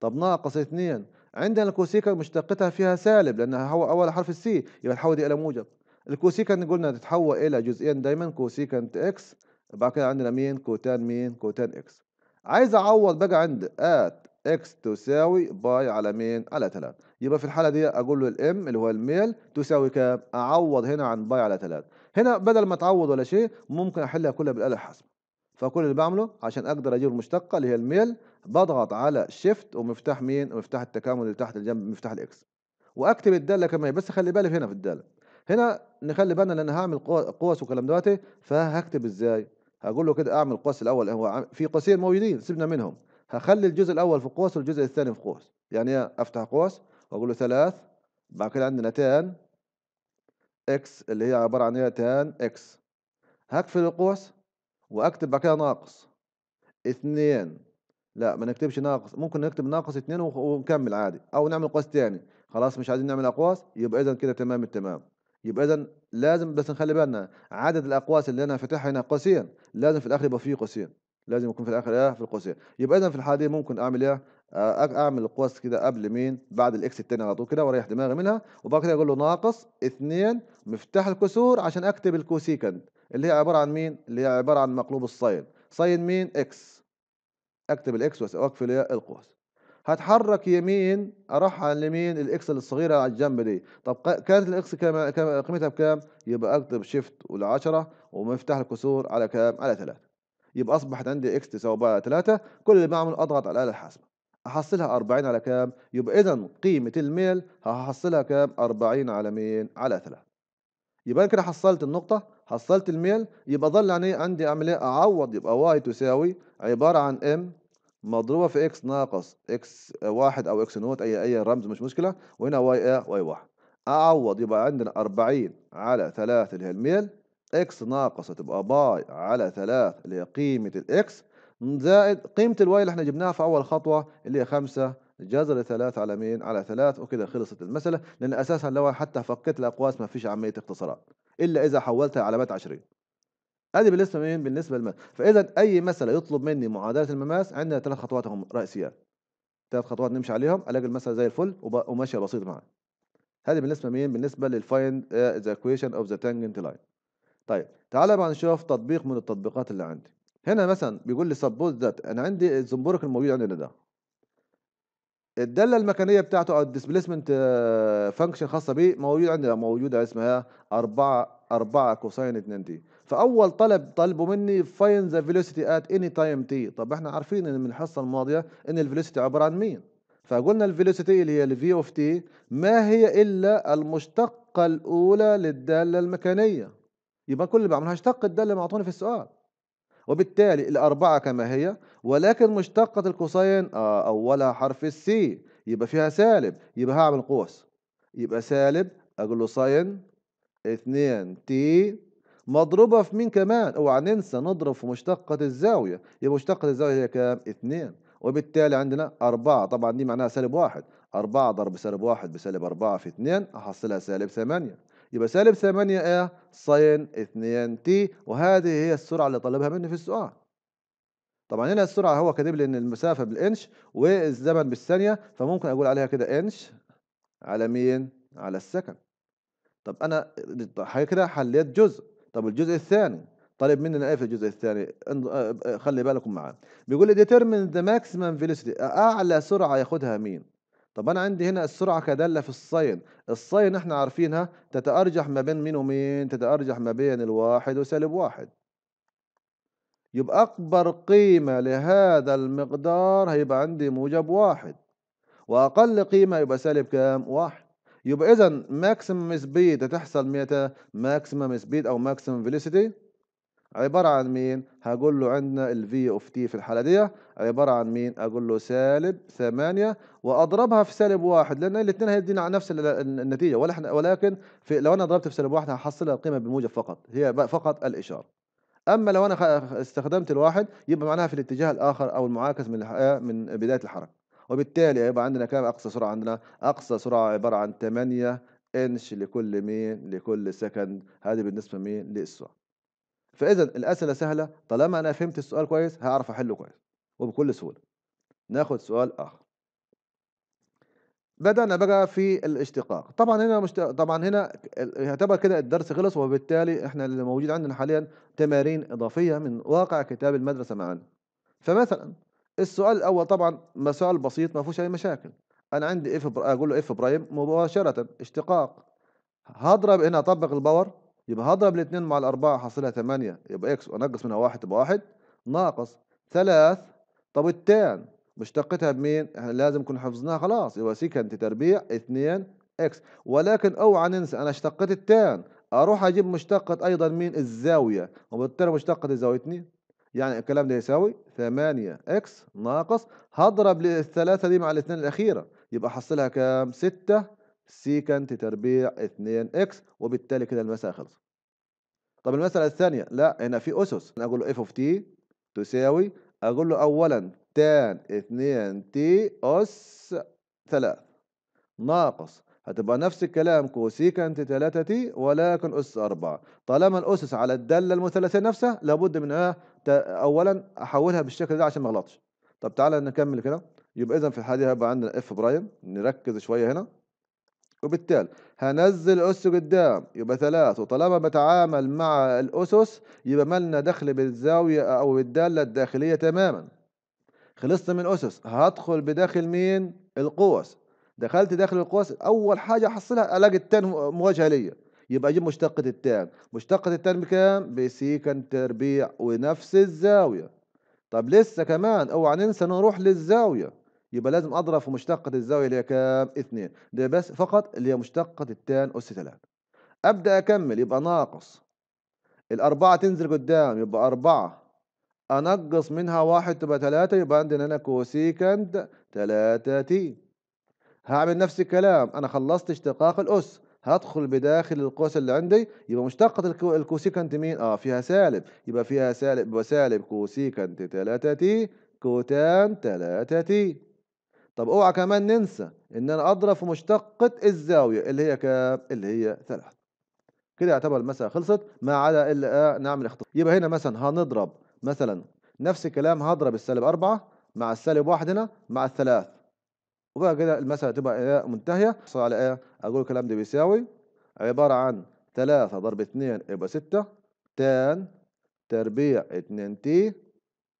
طب ناقص 2 عندنا الكوسيكا مشتقتها فيها سالب لانها هو اول حرف السي يبقى تحول دي الى موجب الكوسيكا قلنا تتحول الى جزئين دايما كوسيكانت اكس بعد كده عندنا مين كوتان مين كوتان اكس عايز اعوض بقى عند ات اكس تساوي باي على مين على 3 يبقى في الحاله دي اقول له الام اللي هو الميل تساوي كام اعوض هنا عن باي على 3 هنا بدل ما تعوض ولا شيء ممكن احلها كلها بالاله الحاسبه فكل اللي بعمله عشان اقدر اجيب المشتقه اللي هي الميل بضغط على شيفت ومفتاح مين ومفتاح التكامل اللي تحت الجنب مفتاح الاكس واكتب الداله كما بس خلي بالك هنا في الداله هنا نخلي بالنا لان هعمل قوس وكلام دلوقتي فهكتب ازاي هقول له كده اعمل قوس الاول هو في قوسين موجودين سيبنا منهم هخلي الجزء الاول في قوس والجزء الثاني في قوس يعني افتح قوس واقول له ثلاث بعد كده عندنا تان اكس اللي هي عباره عن تان إيه؟ اكس هقفل القوس واكتب بعد كده ناقص اثنين لا ما نكتبش ناقص ممكن نكتب ناقص اثنين ونكمل عادي او نعمل قوس تاني خلاص مش عايزين نعمل اقواس يبقى اذا كده تمام التمام يبقى اذا لازم بس نخلي بالنا عدد الاقواس اللي انا فاتحها هنا قوسين لازم في الاخر يبقى فيه قوسين لازم يكون في الاخر ايه في القوسين يبقى اذا في الحاله دي ممكن اعمل ايه آه، اعمل القوس كده قبل مين بعد الاكس الثاني على طول كده واريح دماغي منها وبعد كده اقول له ناقص اثنين مفتاح الكسور عشان اكتب الكوسيكند اللي هي عباره عن مين اللي هي عباره عن مقلوب الصين صين مين اكس اكتب الاكس واقفل القوس هتحرك يمين اروح على اليمين الاكس الصغيره على الجنب دي طب كانت الاكس كم قيمتها بكام يبقى اكتب شيفت والعشرة 10 ومفتاح الكسور على كام على 3 يبقى اصبحت عندي اكس تساوي على 3 كل اللي بعمله اضغط على الاله الحاسبه احصلها 40 على كام يبقى اذا قيمه الميل هحصلها كام 40 على مين على 3 يبقى انا كده حصلت النقطه حصلت الميل يبقى ظل يعني عندي اعمل ايه اعوض يبقى واي تساوي عباره عن ام مضروبه في اكس ناقص اكس واحد او اكس نوت اي اي رمز مش مشكله وهنا واي واي واحد اعوض يبقى عندنا 40 على 3 اللي هي الميل اكس ناقص تبقى باي على 3 اللي هي قيمه الاكس زائد قيمه الواي اللي احنا جبناها في اول خطوه اللي هي 5 جذر 3 على مين على 3 وكده خلصت المساله لان اساسا لو حتى فكيت الاقواس ما فيش عمليه اختصارات الا اذا حولتها علامات 20 ادي بالنسبه مين بالنسبه للمس فاذا اي مساله يطلب مني معادله المماس عندنا ثلاث خطوات هم رئيسيات ثلاث خطوات نمشي عليهم الاقي المساله زي الفل وماشيه بسيطه معايا هذه بالنسبه مين بالنسبه للفايند ذا equation اوف ذا تانجنت لاين طيب تعالى بقى نشوف تطبيق من التطبيقات اللي عندي هنا مثلا بيقول لي سبوز ذات انا عندي الزنبرك الموجود عندنا ده الداله المكانيه بتاعته او الديسبيسمنت آه، فانكشن خاصه بيه موجود عندنا موجوده اسمها 4 4 كوساين 2 تي فاول طلب طلبوا مني فاين ذا فيلوسيتي ات اني تايم تي طب احنا عارفين ان من الحصه الماضيه ان الفيلوسيتي عباره عن مين فقلنا الفيلوسيتي اللي هي الفي اوف تي ما هي الا المشتقه الاولى للداله المكانيه يبقى كل اللي بعملها اشتق الداله اللي معطوني في السؤال وبالتالي الأربعة كما هي ولكن مشتقة الكوساين آه أولها حرف السي يبقى فيها سالب يبقى هعمل قوس يبقى سالب أقول له ساين 2 تي مضروبة في مين كمان اوعى ننسى نضرب في مشتقة الزاوية يبقى مشتقة الزاوية هي كام 2 وبالتالي عندنا 4 طبعا دي معناها سالب واحد، 4 ضرب سالب واحد بسالب 4 في 2 احصلها سالب 8 يبقى سالب 8 ايه صين 2 تي وهذه هي السرعة اللي طلبها مني في السؤال طبعا هنا السرعة هو كاتب لي ان المسافة بالانش والزمن بالثانية فممكن اقول عليها كده انش على مين على السكند طب أنا حاجة كده حليت جزء طب الجزء الثاني طالب مننا ايه في الجزء الثاني آه، آه، خلي بالكم معاه بيقول لي ديترمين ذا ماكسيمم فيلوسيتي اعلى سرعه ياخدها مين طب انا عندي هنا السرعه كداله في الصين الصين احنا عارفينها تتارجح ما بين مين ومين تتارجح ما بين الواحد وسالب واحد يبقى اكبر قيمه لهذا المقدار هيبقى عندي موجب واحد واقل قيمه يبقى سالب كام واحد يبقى اذا ماكسيمم سبيد هتحصل متى ماكسيمم سبيد او ماكسيمم فيليسيتي عباره عن مين هقول له عندنا الفي اوف تي في الحاله دي عباره عن مين اقول له سالب 8 واضربها في سالب واحد لان الاثنين هيدينا على نفس النتيجه ولا احنا ولكن في لو انا ضربت في سالب واحد هحصلها القيمه بالموجب فقط هي فقط الاشاره اما لو انا استخدمت الواحد يبقى معناها في الاتجاه الاخر او المعاكس من آه، من بدايه الحركه وبالتالي هيبقى عندنا كام اقصى سرعه عندنا اقصى سرعه عباره عن 8 انش لكل مين لكل سكند هذه بالنسبه مين للسرعه فاذا الاسئله سهله طالما انا فهمت السؤال كويس هعرف احله كويس وبكل سهوله ناخد سؤال اخر بدأنا بقى في الاشتقاق طبعا هنا مشت... طبعا هنا يعتبر كده الدرس خلص وبالتالي احنا اللي موجود عندنا حاليا تمارين إضافية من واقع كتاب المدرسة معانا فمثلا السؤال الاول طبعا مسائل بسيط ما فيهوش اي مشاكل انا عندي اف إيه بر... اقول له اف إيه برايم مباشره اشتقاق هضرب هنا اطبق الباور يبقى هضرب الاثنين مع الاربعه حاصلها ثمانيه يبقى اكس وانقص منها واحد يبقى واحد ناقص ثلاث طب التان مشتقتها بمين؟ احنا لازم نكون حفظناها خلاص يبقى سيكنت تربيع اثنين اكس ولكن اوعى ننسى انا اشتقت التان اروح اجيب مشتقة ايضا مين؟ الزاويه وبالتالي مشتقة الزاويه اثنين يعني الكلام ده يساوي 8 اكس ناقص هضرب الثلاثة دي مع الاثنين الأخيرة يبقى حصلها كام؟ 6 سيكنت تربيع 2 اكس وبالتالي كده المسألة خلصت. طب المسألة الثانية لا هنا في أسس أنا أقول له اف اوف تي تساوي أقول له أولا تان 2 تي أس 3 ناقص هتبقى نفس الكلام كوسيكنت 3 تي ولكن أس 4 طالما الأسس على الدالة المثلثية نفسها لابد من اولا احولها بالشكل ده عشان ما اغلطش طب تعالى نكمل كده يبقى اذا في الحاله دي هيبقى عندنا اف برايم نركز شويه هنا وبالتالي هنزل أس قدام يبقى ثلاث وطالما بتعامل مع الأسس يبقى مالنا دخل بالزاوية أو بالدالة الداخلية تماما خلصت من أسس هدخل بداخل مين؟ القوس دخلت داخل القوس أول حاجة أحصلها ألاقي التان مواجهة ليا يبقى اجيب مشتقة التان مشتقة التان بكام بسيكن تربيع ونفس الزاويه طب لسه كمان اوعى ننسى نروح للزاويه يبقى لازم اضرب في مشتقة الزاوية اللي هي كام؟ اثنين ده بس فقط اللي هي مشتقة التان أس تلاتة أبدأ أكمل يبقى ناقص الأربعة تنزل قدام يبقى أربعة أنقص منها واحد تبقى ثلاثة يبقى عندنا هنا كوسيكند ثلاثة تي هعمل نفس الكلام أنا خلصت اشتقاق الأس هدخل بداخل القوس اللي عندي يبقى مشتقة الكوسيكانت مين؟ اه فيها سالب يبقى فيها سالب يبقى سالب كوسيكانت 3 تي كوتان 3 تي طب اوعى كمان ننسى ان انا اضرب في مشتقة الزاوية اللي هي كام؟ اللي هي 3 كده يعتبر المسألة خلصت ما عدا الا نعمل اختصار يبقى هنا مثلا هنضرب مثلا نفس الكلام هضرب السالب 4 مع السالب 1 هنا مع الثلاث وبقى كده المسألة تبقى إيه منتهية حصل على إيه؟ أقول الكلام ده بيساوي عبارة عن 3 ضرب 2 يبقى 6 تان تربيع 2 تي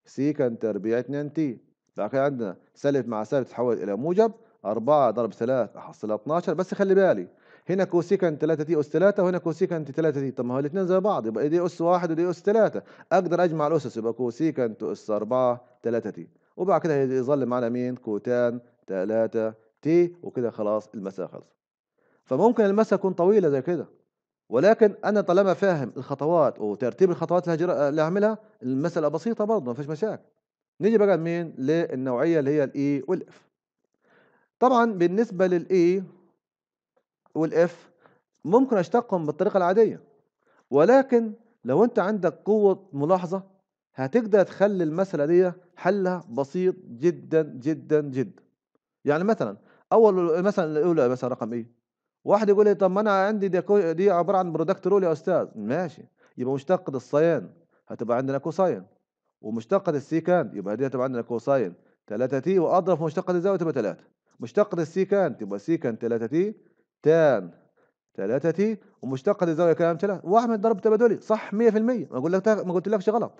سيكن تربيع 2 تي بعد كده عندنا سالب مع سالب تتحول إلى موجب 4 ضرب 3 أحصلها 12 بس خلي بالي هنا كوسيكنت 3 تي اس 3 وهنا كوسيكنت 3 تي طب ما هو الاثنين زي بعض يبقى إيه دي اس 1 ودي اس 3 اقدر اجمع الاسس يبقى كوسيكنت اس 4 3 تي وبعد كده يظل معنا مين كوتان 3 تي وكده خلاص المسافه خلصت فممكن المسافه تكون طويله زي كده ولكن انا طالما فاهم الخطوات وترتيب الخطوات اللي هعملها المساله بسيطه برضه ما فيش مشاكل نيجي بقى لمين للنوعيه اللي هي الاي e والاف طبعا بالنسبه للاي e والاف ممكن اشتقهم بالطريقه العاديه ولكن لو انت عندك قوه ملاحظه هتقدر تخلي المساله دي حلها بسيط جدا جدا جدا يعني مثلا اول مثلا الاولى مثلا رقم ايه واحد يقول لي طب ما انا عندي دي, دي عباره عن برودكت رول يا استاذ ماشي يبقى مشتق الصيان هتبقى عندنا كوساين ومشتقة السيكانت يبقى دي هتبقى عندنا كوساين 3 تي واضرب في مشتقة الزاوية تبقى 3 مشتقة السيكانت يبقى سيكانت 3 تي تان 3 تي ومشتقة الزاوية كام 3 واحمد ضرب تبادلي صح 100% ما اقول لك ما قلت لكش غلط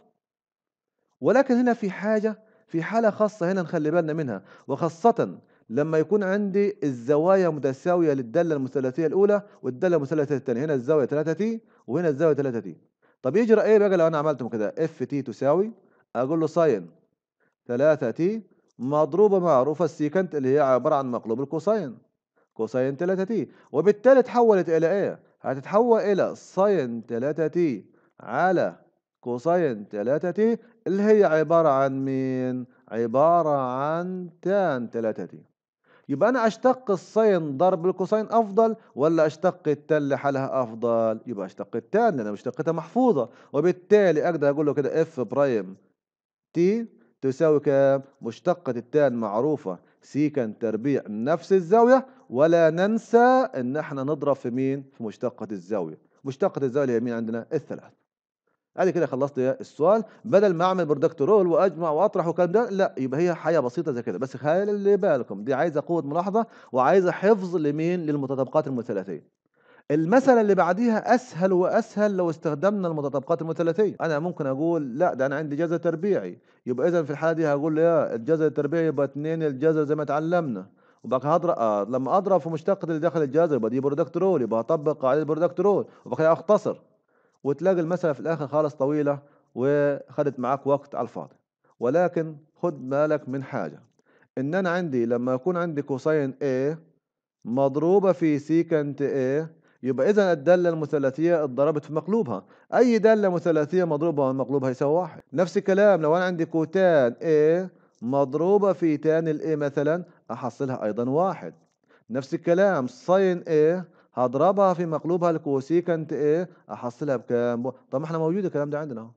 ولكن هنا في حاجة في حالة خاصة هنا نخلي بالنا منها وخاصة لما يكون عندي الزوايا متساوية للدالة المثلثية الأولى والدالة المثلثية الثانية هنا الزاوية 3 تي وهنا الزاوية 3 تي طب يجرى إيه بقى لو أنا عملتهم كده اف تي تساوي أقول له ساين 3 تي مضروبة معروفة السيكنت اللي هي عبارة عن مقلوب الكوساين كوساين 3 تي وبالتالي تحولت إلى إيه؟ هتتحول إلى ساين 3 تي على كوساين 3 تي اللي هي عبارة عن مين؟ عبارة عن تان 3 تي يبقى أنا أشتق الصين ضرب الكوسين أفضل ولا أشتق التان لحالها أفضل يبقى أشتق التان لأن مشتقتها محفوظة وبالتالي أقدر أقول له كده اف برايم تي تساوي كام مشتقة التان معروفة سيكن تربيع نفس الزاوية ولا ننسى إن احنا نضرب في مين في مشتقة الزاوية مشتقة الزاوية هي مين عندنا الثلاث ادي كده خلصت السؤال بدل ما اعمل برودكت رول واجمع واطرح وكلام ده لا يبقى هي حاجه بسيطه زي كده بس خلي بالكم دي عايزه قوه ملاحظه وعايزه حفظ لمين للمتطابقات المثلثيه المسألة اللي بعديها أسهل وأسهل لو استخدمنا المتطابقات المثلثية أنا ممكن أقول لا ده أنا عندي جذر تربيعي يبقى إذا في الحالة دي هقول يا الجذر التربيعي يبقى 2 الجذر زي ما اتعلمنا وبعد هضرب آه، لما أضرب في مشتقة اللي داخل الجذر يبقى دي برودكت رول يبقى هطبق قاعدة البرودكت رول وبعد كده أختصر وتلاقي المسألة في الآخر خالص طويلة وخدت معاك وقت على الفاضي ولكن خد بالك من حاجة إن أنا عندي لما يكون عندي كوساين A مضروبة في سيكنت A يبقى إذا الدالة المثلثية اتضربت في مقلوبها أي دالة مثلثية مضروبة في مقلوبها يساوي واحد نفس الكلام لو أنا عندي كوتان A مضروبة في تان الـ A مثلا أحصلها أيضا واحد نفس الكلام ساين A هضربها في مقلوبها الكوسيكنت ايه احصلها بكام طب ما احنا موجود الكلام ده عندنا اهو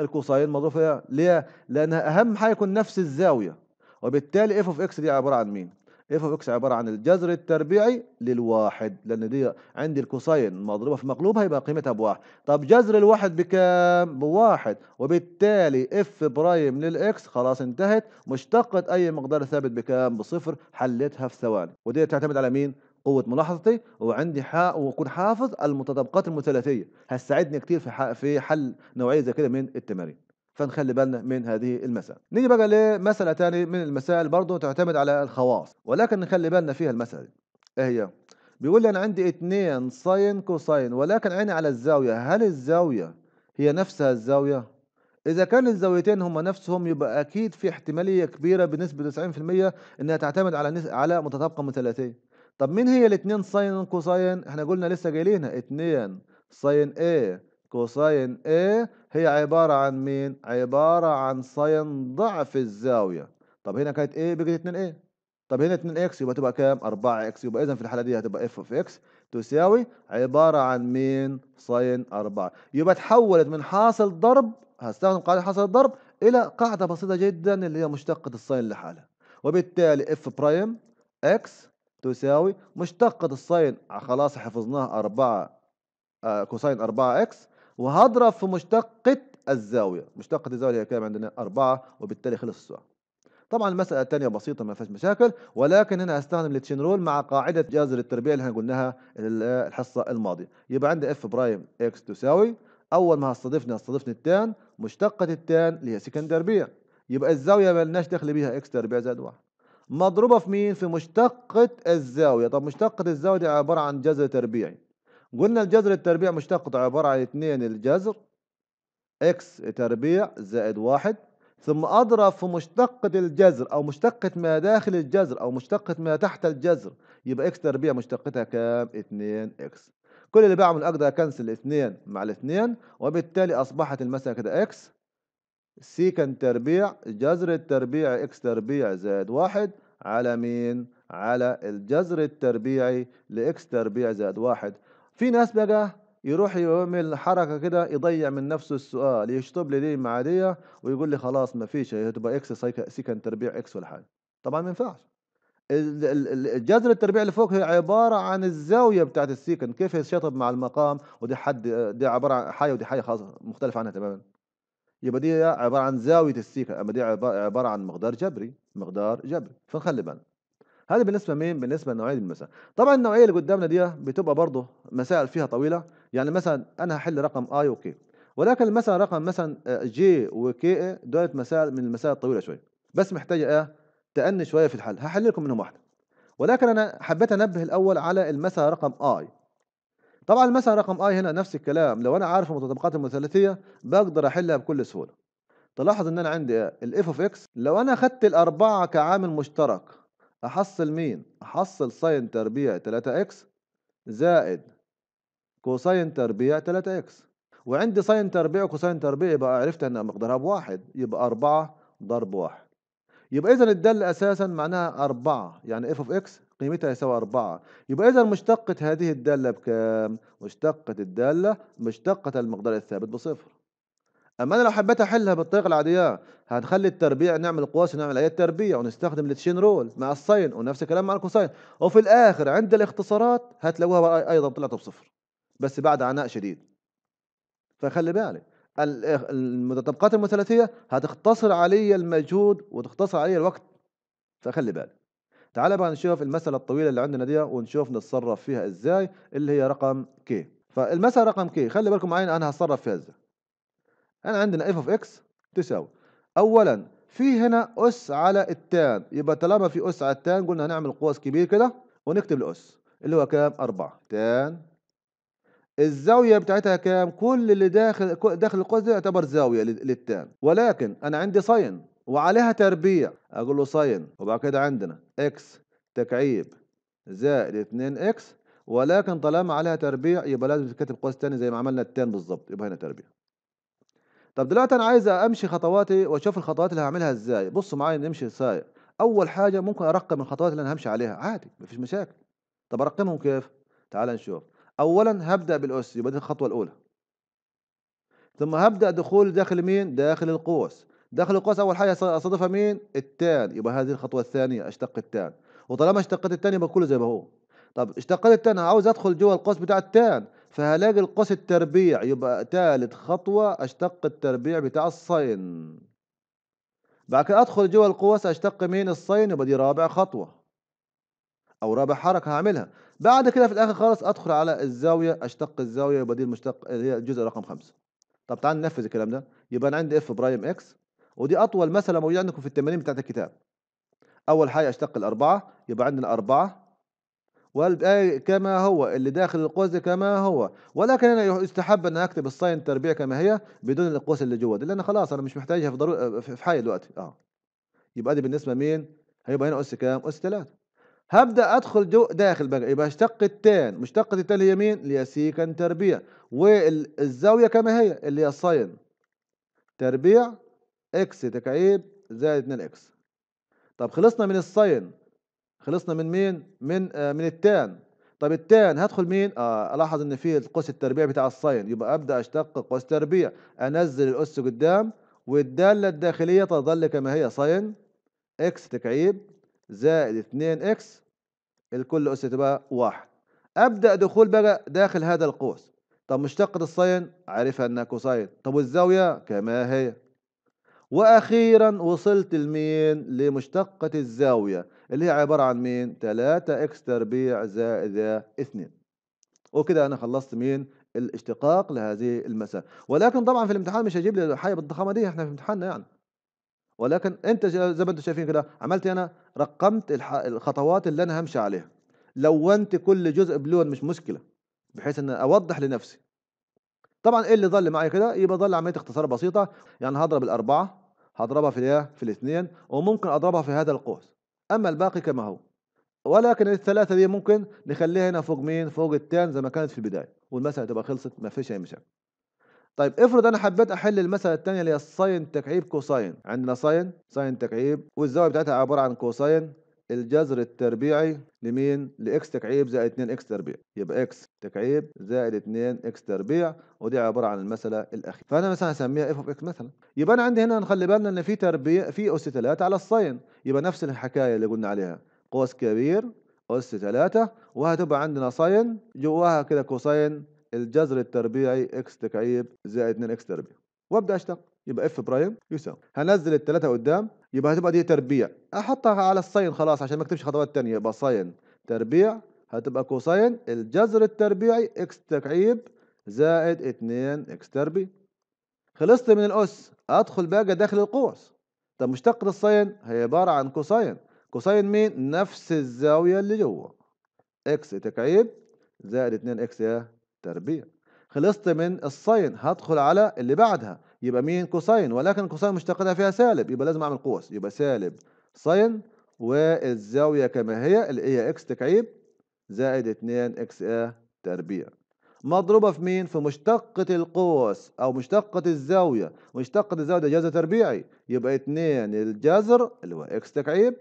الكوساين مضروب ايه ليه لانها اهم حاجه يكون نفس الزاويه وبالتالي اف اوف اكس دي عباره عن مين اف اوف اكس عباره عن الجذر التربيعي للواحد لان دي عندي الكوساين مضروبه في مقلوبها يبقى قيمتها بواحد طب جذر الواحد بكام بواحد وبالتالي اف برايم للاكس خلاص انتهت مشتقه اي مقدار ثابت بكام بصفر حلتها في ثواني ودي تعتمد على مين قوة ملاحظتي وعندي حاء وأكون حافظ المتطابقات المثلاثية هتساعدني كتير في في حل نوعية زي كده من التمارين فنخلي بالنا من هذه المسألة نيجي بقى لمسألة تاني من المسائل برضه تعتمد على الخواص ولكن نخلي بالنا فيها المسألة دي ايه هي بيقول لي انا عندي اتنين ساين كوساين ولكن عيني على الزاوية هل الزاوية هي نفسها الزاوية إذا كان الزاويتين هما نفسهم يبقى أكيد في احتمالية كبيرة بنسبة 90% إنها تعتمد على نس... على متطابقة مثلثية. طب مين هي الاتنين ساين كوساين احنا قلنا لسه جايلينها اتنين ساين A كوساين A هي عبارة عن مين عبارة عن ساين ضعف الزاوية طب هنا كانت A بقت 2A طب هنا 2X يبقى تبقى كام 4X يبقى إذا في الحالة دي هتبقى F of X تساوي عبارة عن مين ساين 4 يبقى تحولت من حاصل ضرب هستخدم قاعدة حاصل ضرب إلى قاعدة بسيطة جدا اللي هي مشتقة الساين لحالها وبالتالي F برايم X تساوي مشتقة الساين آه، خلاص حفظناها أربعة آه، كوساين أربعة اكس وهضرب في مشتقة الزاوية مشتقة الزاوية هي كام عندنا أربعة وبالتالي خلص السؤال طبعا المسألة الثانية بسيطة ما فيهاش مشاكل ولكن هنا هستخدم التشين رول مع قاعدة جذر التربيع اللي احنا قلناها الحصة الماضية يبقى عندي اف برايم اكس تساوي أول ما هستضيفني هستضيفني التان مشتقة التان اللي هي سكند تربيع يبقى الزاوية ما لناش دخل بيها اكس تربيع زائد واحد مضروبة في مين؟ في مشتقة الزاوية طب مشتقة الزاوية دي عبارة عن جذر تربيعي قلنا الجذر التربيع مشتقته عبارة عن اتنين الجذر اكس تربيع زائد واحد ثم أضرب في مشتقة الجذر أو مشتقة ما داخل الجذر أو مشتقة ما تحت الجذر يبقى اكس تربيع مشتقتها كام؟ اتنين اكس كل اللي بعمل أقدر أكنسل اثنين مع الاثنين وبالتالي أصبحت المسألة كده اكس سيكنت تربيع جذر التربيع اكس تربيع زائد واحد على مين؟ على الجذر التربيعي لاكس تربيع زائد واحد في ناس بقى يروح يعمل حركة كده يضيع من نفسه السؤال يشطب لي دي مع ويقول لي خلاص ما فيش هتبقى اكس سيكنت تربيع اكس ولا حاجة طبعا ما ينفعش الجذر التربيع اللي فوق هي عبارة عن الزاوية بتاعت السيكن كيف يشطب مع المقام ودي حد دي عبارة عن حاجة ودي حاجة خاصة مختلفة عنها تماما يبقى دي عباره عن زاويه السيكل اما دي عباره عن مقدار جبري مقدار جبري فنخلي بالنا هذا بالنسبه مين بالنسبه لنوعيه المسائل طبعا النوعيه اللي قدامنا دي بتبقى برضه مسائل فيها طويله يعني مثلا انا هحل رقم اي وكي ولكن مثلا رقم مثلا جي آه، وكي دولت مسائل من المسائل الطويله شويه بس محتاجه ايه تأني شويه في الحل هحل لكم منهم واحده ولكن انا حبيت انبه الاول على المسألة رقم اي طبعا المسألة رقم اي هنا نفس الكلام لو انا عارف المتطابقات المثلثية بقدر احلها بكل سهولة تلاحظ ان انا عندي الاف اوف اكس لو انا خدت الاربعة كعامل مشترك احصل مين احصل ساين تربيع 3 اكس زائد كوساين تربيع 3 اكس وعندي ساين تربيع وكوساين تربيع يبقى عرفت ان مقدارها بواحد يبقى 4 ضرب واحد يبقى اذا الدالة اساسا معناها 4 يعني اف اوف اكس قيمتها يساوي 4 يبقى إذا مشتقة هذه الدالة بكام؟ مشتقة الدالة مشتقة المقدار الثابت بصفر أما أنا لو حبيت أحلها بالطريقة العادية هنخلي التربيع نعمل قواس ونعمل أي تربيع ونستخدم التشين رول مع الصين ونفس الكلام مع الكوساين وفي الآخر عند الاختصارات هتلاقوها أيضا طلعت بصفر بس بعد عناء شديد فخلي بالك المتطابقات المثلثية هتختصر علي المجهود وتختصر علي الوقت فخلي بالك تعال بقى نشوف المسألة الطويلة اللي عندنا دي ونشوف نتصرف فيها ازاي اللي هي رقم كي فالمسألة رقم كي خلي بالكم معايا انا هتصرف فيها ازاي انا عندنا اف اوف اكس تساوي اولا في هنا اس على التان يبقى طالما في اس على التان قلنا هنعمل قوس كبير كده ونكتب الاس اللي هو كام 4 تان الزاوية بتاعتها كام؟ كل اللي داخل داخل القوس ده يعتبر زاوية للتان، ولكن أنا عندي ساين وعليها تربيع اقول له ساين وبعد كده عندنا اكس تكعيب زائد 2 اكس ولكن طالما عليها تربيع يبقى لازم تتكتب قوس تاني زي ما عملنا التان بالظبط يبقى هنا تربيع طب دلوقتي انا عايز امشي خطواتي واشوف الخطوات اللي هعملها ازاي بصوا معايا نمشي ازاي اول حاجه ممكن ارقم الخطوات اللي انا همشي عليها عادي مفيش مشاكل طب ارقمهم كيف تعال نشوف اولا هبدا بالاس يبقى دي الخطوه الاولى ثم هبدا دخول داخل مين داخل القوس داخل القوس اول حاجه استضيفها مين التان يبقى هذه الخطوه الثانيه اشتق التان وطالما اشتقت التان يبقى كله زي ما هو طب اشتقت التان عاوز ادخل جوه القوس بتاع التان فهلاقي القوس التربيع يبقى ثالث خطوه اشتق التربيع بتاع الصين بعد كده ادخل جوه القوس اشتق مين الصين يبقى دي رابع خطوه او رابع حركه هعملها بعد كده في الاخر خالص ادخل على الزاويه اشتق الزاويه يبقى دي المشتق اللي هي الجزء رقم خمسة طب تعال ننفذ الكلام ده يبقى انا عندي اف برايم اكس ودي أطول مسألة موجودة عندكم في التمارين بتاعت الكتاب أول حاجة أشتق الأربعة يبقى عندنا أربعة والباقي آه، كما هو اللي داخل القوس كما هو ولكن انا يستحب ان اكتب الصين تربيع كما هي بدون القوس اللي جوه دي لان خلاص انا مش محتاجها في ضرورة في حاجه دلوقتي اه يبقى دي بالنسبه مين هيبقى هنا اس كام اس ثلاثة هبدا ادخل جو داخل بقى يبقى اشتق التان مشتقة التان هي مين اللي هي سيكن تربيع والزاويه كما هي اللي هي الصين تربيع اكس تكعيب زائد 2 اكس طب خلصنا من الساين خلصنا من مين من آه من التان طب التان هدخل مين آه الاحظ ان في قوس التربيع بتاع الساين يبقى ابدا اشتق قوس تربيع انزل الاس قدام والداله الداخليه تظل كما هي ساين اكس تكعيب زائد 2 اكس الكل اس تبقى واحد ابدا دخول بقى داخل هذا القوس طب مشتقة الساين عارفها انها كوساين طب والزاويه كما هي واخيرا وصلت لمين لمشتقة الزاوية اللي هي عبارة عن مين 3 اكس تربيع زائد 2 وكده انا خلصت مين الاشتقاق لهذه المسافة ولكن طبعا في الامتحان مش هجيب لي الحاجة بالضخامة دي احنا في امتحاننا يعني ولكن انت زي ما انتم شايفين كده عملت إيه انا رقمت الخطوات اللي انا همشي عليها لونت كل جزء بلون مش مشكله بحيث ان اوضح لنفسي طبعا ايه اللي ظل معايا كده يبقى ظل عمليه اختصار بسيطه يعني هضرب الاربعه هضربها في الايه في الاثنين وممكن اضربها في هذا القوس اما الباقي كما هو ولكن الثلاثه دي ممكن نخليها هنا فوق مين فوق التان زي ما كانت في البدايه والمساله تبقى خلصت ما فيش اي مشاكل طيب افرض انا حبيت احل المساله الثانيه اللي هي الساين تكعيب كوساين عندنا ساين ساين تكعيب والزاويه بتاعتها عباره عن كوساين الجذر التربيعي لمين لاكس تكعيب زائد 2 اكس تربيع يبقى اكس تكعيب زائد 2 اكس تربيع ودي عباره عن المساله الاخيره فانا مثلا هسميها اف اوف اكس مثلا يبقى انا عندي هنا نخلي بالنا ان في تربيع في اس 3 على الصين، يبقى نفس الحكايه اللي قلنا عليها قوس كبير اس 3 وهتبقى عندنا صين جواها كده كوساين الجذر التربيعي اكس تكعيب زائد 2 اكس تربيع وابدا اشتغل يبقى اف برايم يساوي هنزل الثلاثه قدام يبقى هتبقى دي تربيع احطها على الساين خلاص عشان ما اكتبش خطوات ثانيه يبقى ساين تربيع هتبقى كوساين الجذر التربيعي اكس تكعيب زائد 2 اكس تربيع خلصت من الاس ادخل باقي داخل القوس طب مشتق للساين هي عباره عن كوساين كوساين مين نفس الزاويه اللي جوه اكس تكعيب زائد 2 اكس تربيع خلصت من الساين هدخل على اللي بعدها يبقى مين كوساين ولكن كوساين مشتقاتها فيها سالب يبقى لازم اعمل قوس يبقى سالب ساين والزاويه كما هي اللي هي اكس تكعيب زائد 2 اكس ا تربيع مضروبه في مين في مشتقه القوس او مشتقه الزاويه مشتقه الزاويه ده جذر تربيعي يبقى 2 الجذر اللي هو اكس تكعيب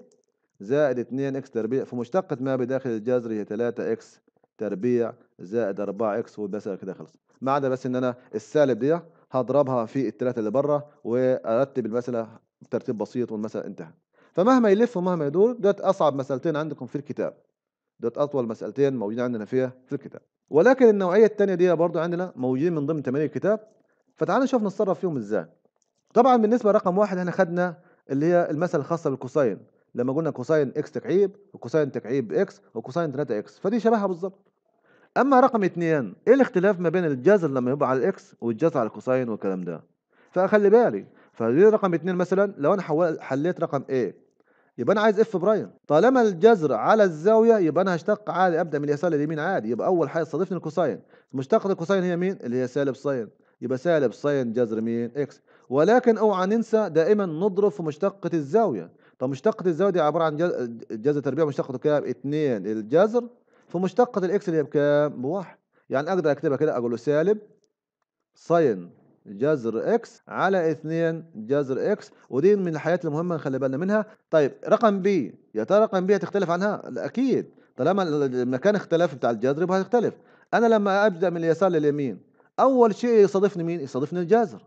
زائد 2 اكس تربيع في مشتقه ما بداخل الجذر هي 3 اكس تربيع زائد 4 اكس والمساله كده خلصت ما عدا بس ان انا السالب دي هضربها في الثلاثه اللي بره وارتب المساله ترتيب بسيط والمساله انتهت فمهما يلف ومهما يدور دوت اصعب مسالتين عندكم في الكتاب دوت اطول مسالتين موجودين عندنا فيها في الكتاب ولكن النوعيه الثانيه دي برضو عندنا موجودين من ضمن تمارين الكتاب فتعالوا نشوف نتصرف فيهم ازاي طبعا بالنسبه لرقم واحد احنا خدنا اللي هي المساله الخاصه بالكوساين لما قلنا كوساين اكس تكعيب وكوساين تكعيب اكس وكوساين 3 اكس فدي شبهها بالظبط اما رقم اثنين ايه الاختلاف ما بين الجذر لما يبقى على الاكس والجذر على الكوساين والكلام ده فاخلي بالي فدي رقم اثنين مثلا لو انا حليت رقم ايه يبقى انا عايز اف برايم طالما الجذر على الزاويه يبقى انا هشتق عادي ابدا من اليسار لليمين عادي يبقى اول حاجه استضيفني الكوساين مشتقه الكوساين هي مين اللي هي سالب ساين يبقى سالب ساين جذر مين اكس ولكن اوعى ننسى دائما نضرب في مشتقه الزاويه طب مشتقه الزاويه دي عباره عن جذر تربيع مشتقته كام 2 الجذر فمشتقة الإكس اللي هي بكام؟ بواحد يعني أقدر أكتبها كده أقول له سالب ساين جذر إكس على اثنين جذر إكس ودي من الحاجات المهمة نخلي بالنا منها طيب رقم بي يا ترى رقم بي هتختلف عنها؟ أكيد طالما المكان اختلاف بتاع الجذر يبقى هتختلف أنا لما أبدأ من اليسار لليمين أول شيء يصادفني مين؟ يصادفني الجذر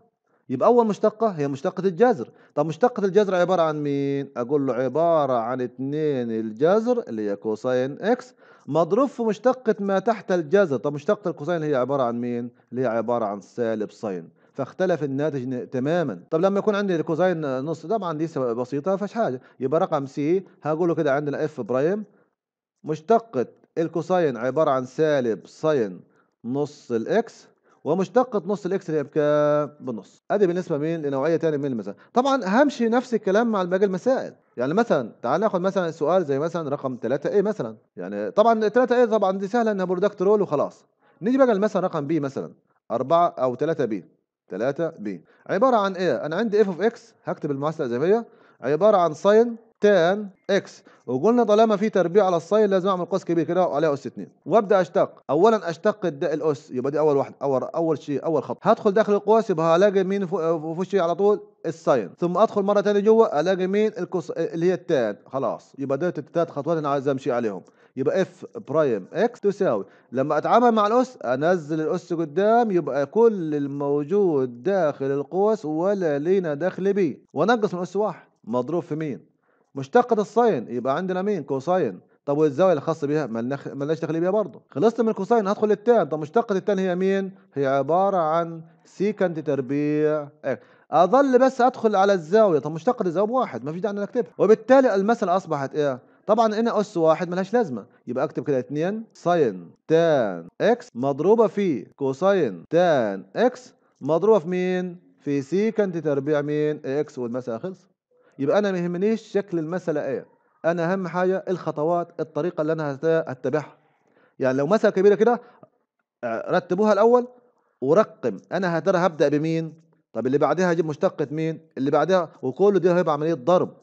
يبقى أول مشتقة هي مشتقة الجذر طب مشتقة الجذر عبارة عن مين؟ أقول له عبارة عن 2 الجذر اللي هي كوساين إكس مضروب في مشتقة ما تحت الجذر طب مشتقة الكوساين هي عبارة عن مين؟ اللي هي عبارة عن سالب ساين فاختلف الناتج تماما طب لما يكون عندي الكوساين نص طبعا دي بسيطة فش حاجة يبقى رقم سي هقول له كده عندنا اف برايم مشتقة الكوساين عبارة عن سالب ساين نص الاكس ومشتقة نص الاكس اللي بكام؟ بالنص ادي بالنسبة مين لنوعية تانية من المسائل طبعا همشي نفس الكلام مع باقي المسائل يعني مثلا تعال ناخد مثلا سؤال زي مثلا رقم 3 a مثلا يعني طبعا 3 a طبعا دي سهلة انها برودكت رول وخلاص نيجي بقى مثلا رقم b مثلا 4 او 3 b 3 b عبارة عن ايه انا عندي f of x هكتب المعادلة هي عبارة عن ساين تان اكس وقلنا طالما في تربيع على الصين لازم اعمل قوس كبير كده وعليها اس 2 وابدا اشتق اولا اشتق الاس يبقى دي اول واحد اول اول شيء اول خط هدخل داخل القوس يبقى هلاقي مين في وشي على طول الساين ثم ادخل مره ثانيه جوه الاقي مين القوس اللي هي التان خلاص يبقى ده الثلاث خطوات انا عايز امشي عليهم يبقى اف برايم اكس تساوي لما اتعامل مع الاس انزل الاس قدام يبقى كل الموجود داخل القوس ولا لينا دخل بيه وانقص من اس واحد مضروب في مين مشتقة الساين يبقى عندنا مين كوساين طب والزاويه اللي خاصه بيها ملناش دخل بيها برضه خلصت من الكوساين هدخل للتان طب مشتقه التان هي مين هي عباره عن سيكنت تربيع اكس اظل بس ادخل على الزاويه طب مشتقه الزاويه بواحد مفيش داعي ان اكتبها وبالتالي المساله اصبحت ايه طبعا هنا اس واحد ملهاش لازمه يبقى اكتب كده 2 ساين تان اكس مضروبه في كوساين تان اكس مضروبه في مين في سيكنت تربيع مين اكس والمساله خلصت يبقى انا ما يهمنيش شكل المساله ايه انا اهم حاجه الخطوات الطريقه اللي انا هتبعها يعني لو مساله كبيره كده آه، رتبوها الاول ورقم انا هترى هبدا بمين طب اللي بعدها هجيب مشتقه مين اللي بعدها وكل دي هيبقى عمليه ضرب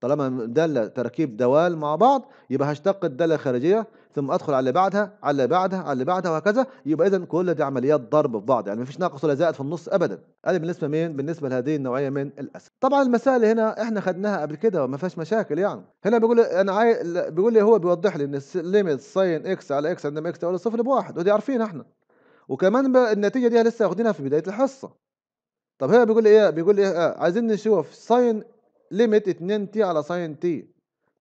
طالما دالة تركيب دوال مع بعض يبقى هشتق الدالة الخارجية ثم ادخل على اللي بعدها على اللي بعدها على اللي بعدها وهكذا يبقى اذا كل دي عمليات ضرب في بعض يعني مفيش ناقص ولا زائد في النص ابدا ادي بالنسبه مين بالنسبه لهذه النوعيه من الاسئله طبعا المسائل هنا احنا خدناها قبل كده وما فيهاش مشاكل يعني هنا بيقول انا عايز بيقول لي هو بيوضح لي ان ليميت ساين اكس على اكس عندما اكس تساوي صفر بواحد ودي عارفين احنا وكمان النتيجه دي لسه واخدينها في بدايه الحصه طب هنا بيقول لي ايه بيقول لي إيه؟ عايزين نشوف ساين ليميت 2 تي على ساين تي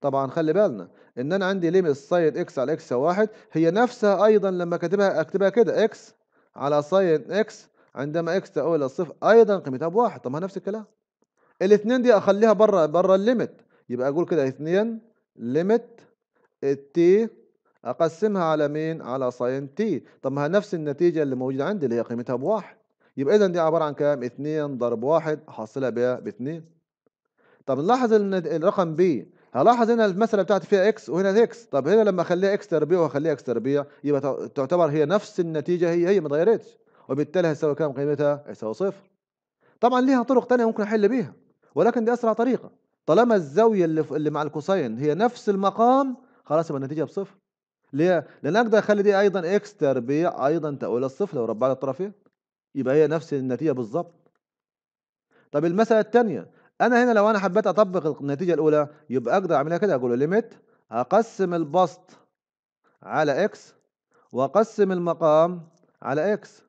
طبعا خلي بالنا ان انا عندي ليميت ساين اكس على اكس واحد هي نفسها ايضا لما كاتبها اكتبها كده اكس على ساين اكس عندما اكس تؤول الى الصفر ايضا قيمتها بواحد طب ما نفس الكلام الاثنين دي اخليها بره بره الليميت يبقى اقول كده اثنين ليميت التي اقسمها على مين على ساين تي طب ما نفس النتيجه اللي موجوده عندي اللي هي قيمتها بواحد يبقى اذا دي عباره عن كام 2 ضرب واحد احصلها بها باثنين طب نلاحظ ان الرقم بي هلاحظ هنا المساله بتاعتي فيها اكس وهنا اكس طب هنا لما اخليها اكس تربيع واخليها اكس تربيع يبقى تعتبر هي نفس النتيجه هي هي ما اتغيرتش وبالتالي هتساوي كام قيمتها هتساوي صفر طبعا ليها طرق ثانيه ممكن احل بيها ولكن دي اسرع طريقه طالما الزاويه اللي اللي مع الكوساين هي نفس المقام خلاص يبقى النتيجه بصفر ليه لان اقدر اخلي دي ايضا اكس تربيع ايضا تؤول الصفر لو ربعنا الطرفين يبقى هي نفس النتيجه بالظبط طب المساله الثانيه انا هنا لو انا حبيت اطبق النتيجه الاولى يبقى اقدر اعملها كده اقول له ليميت اقسم البسط على اكس واقسم المقام على اكس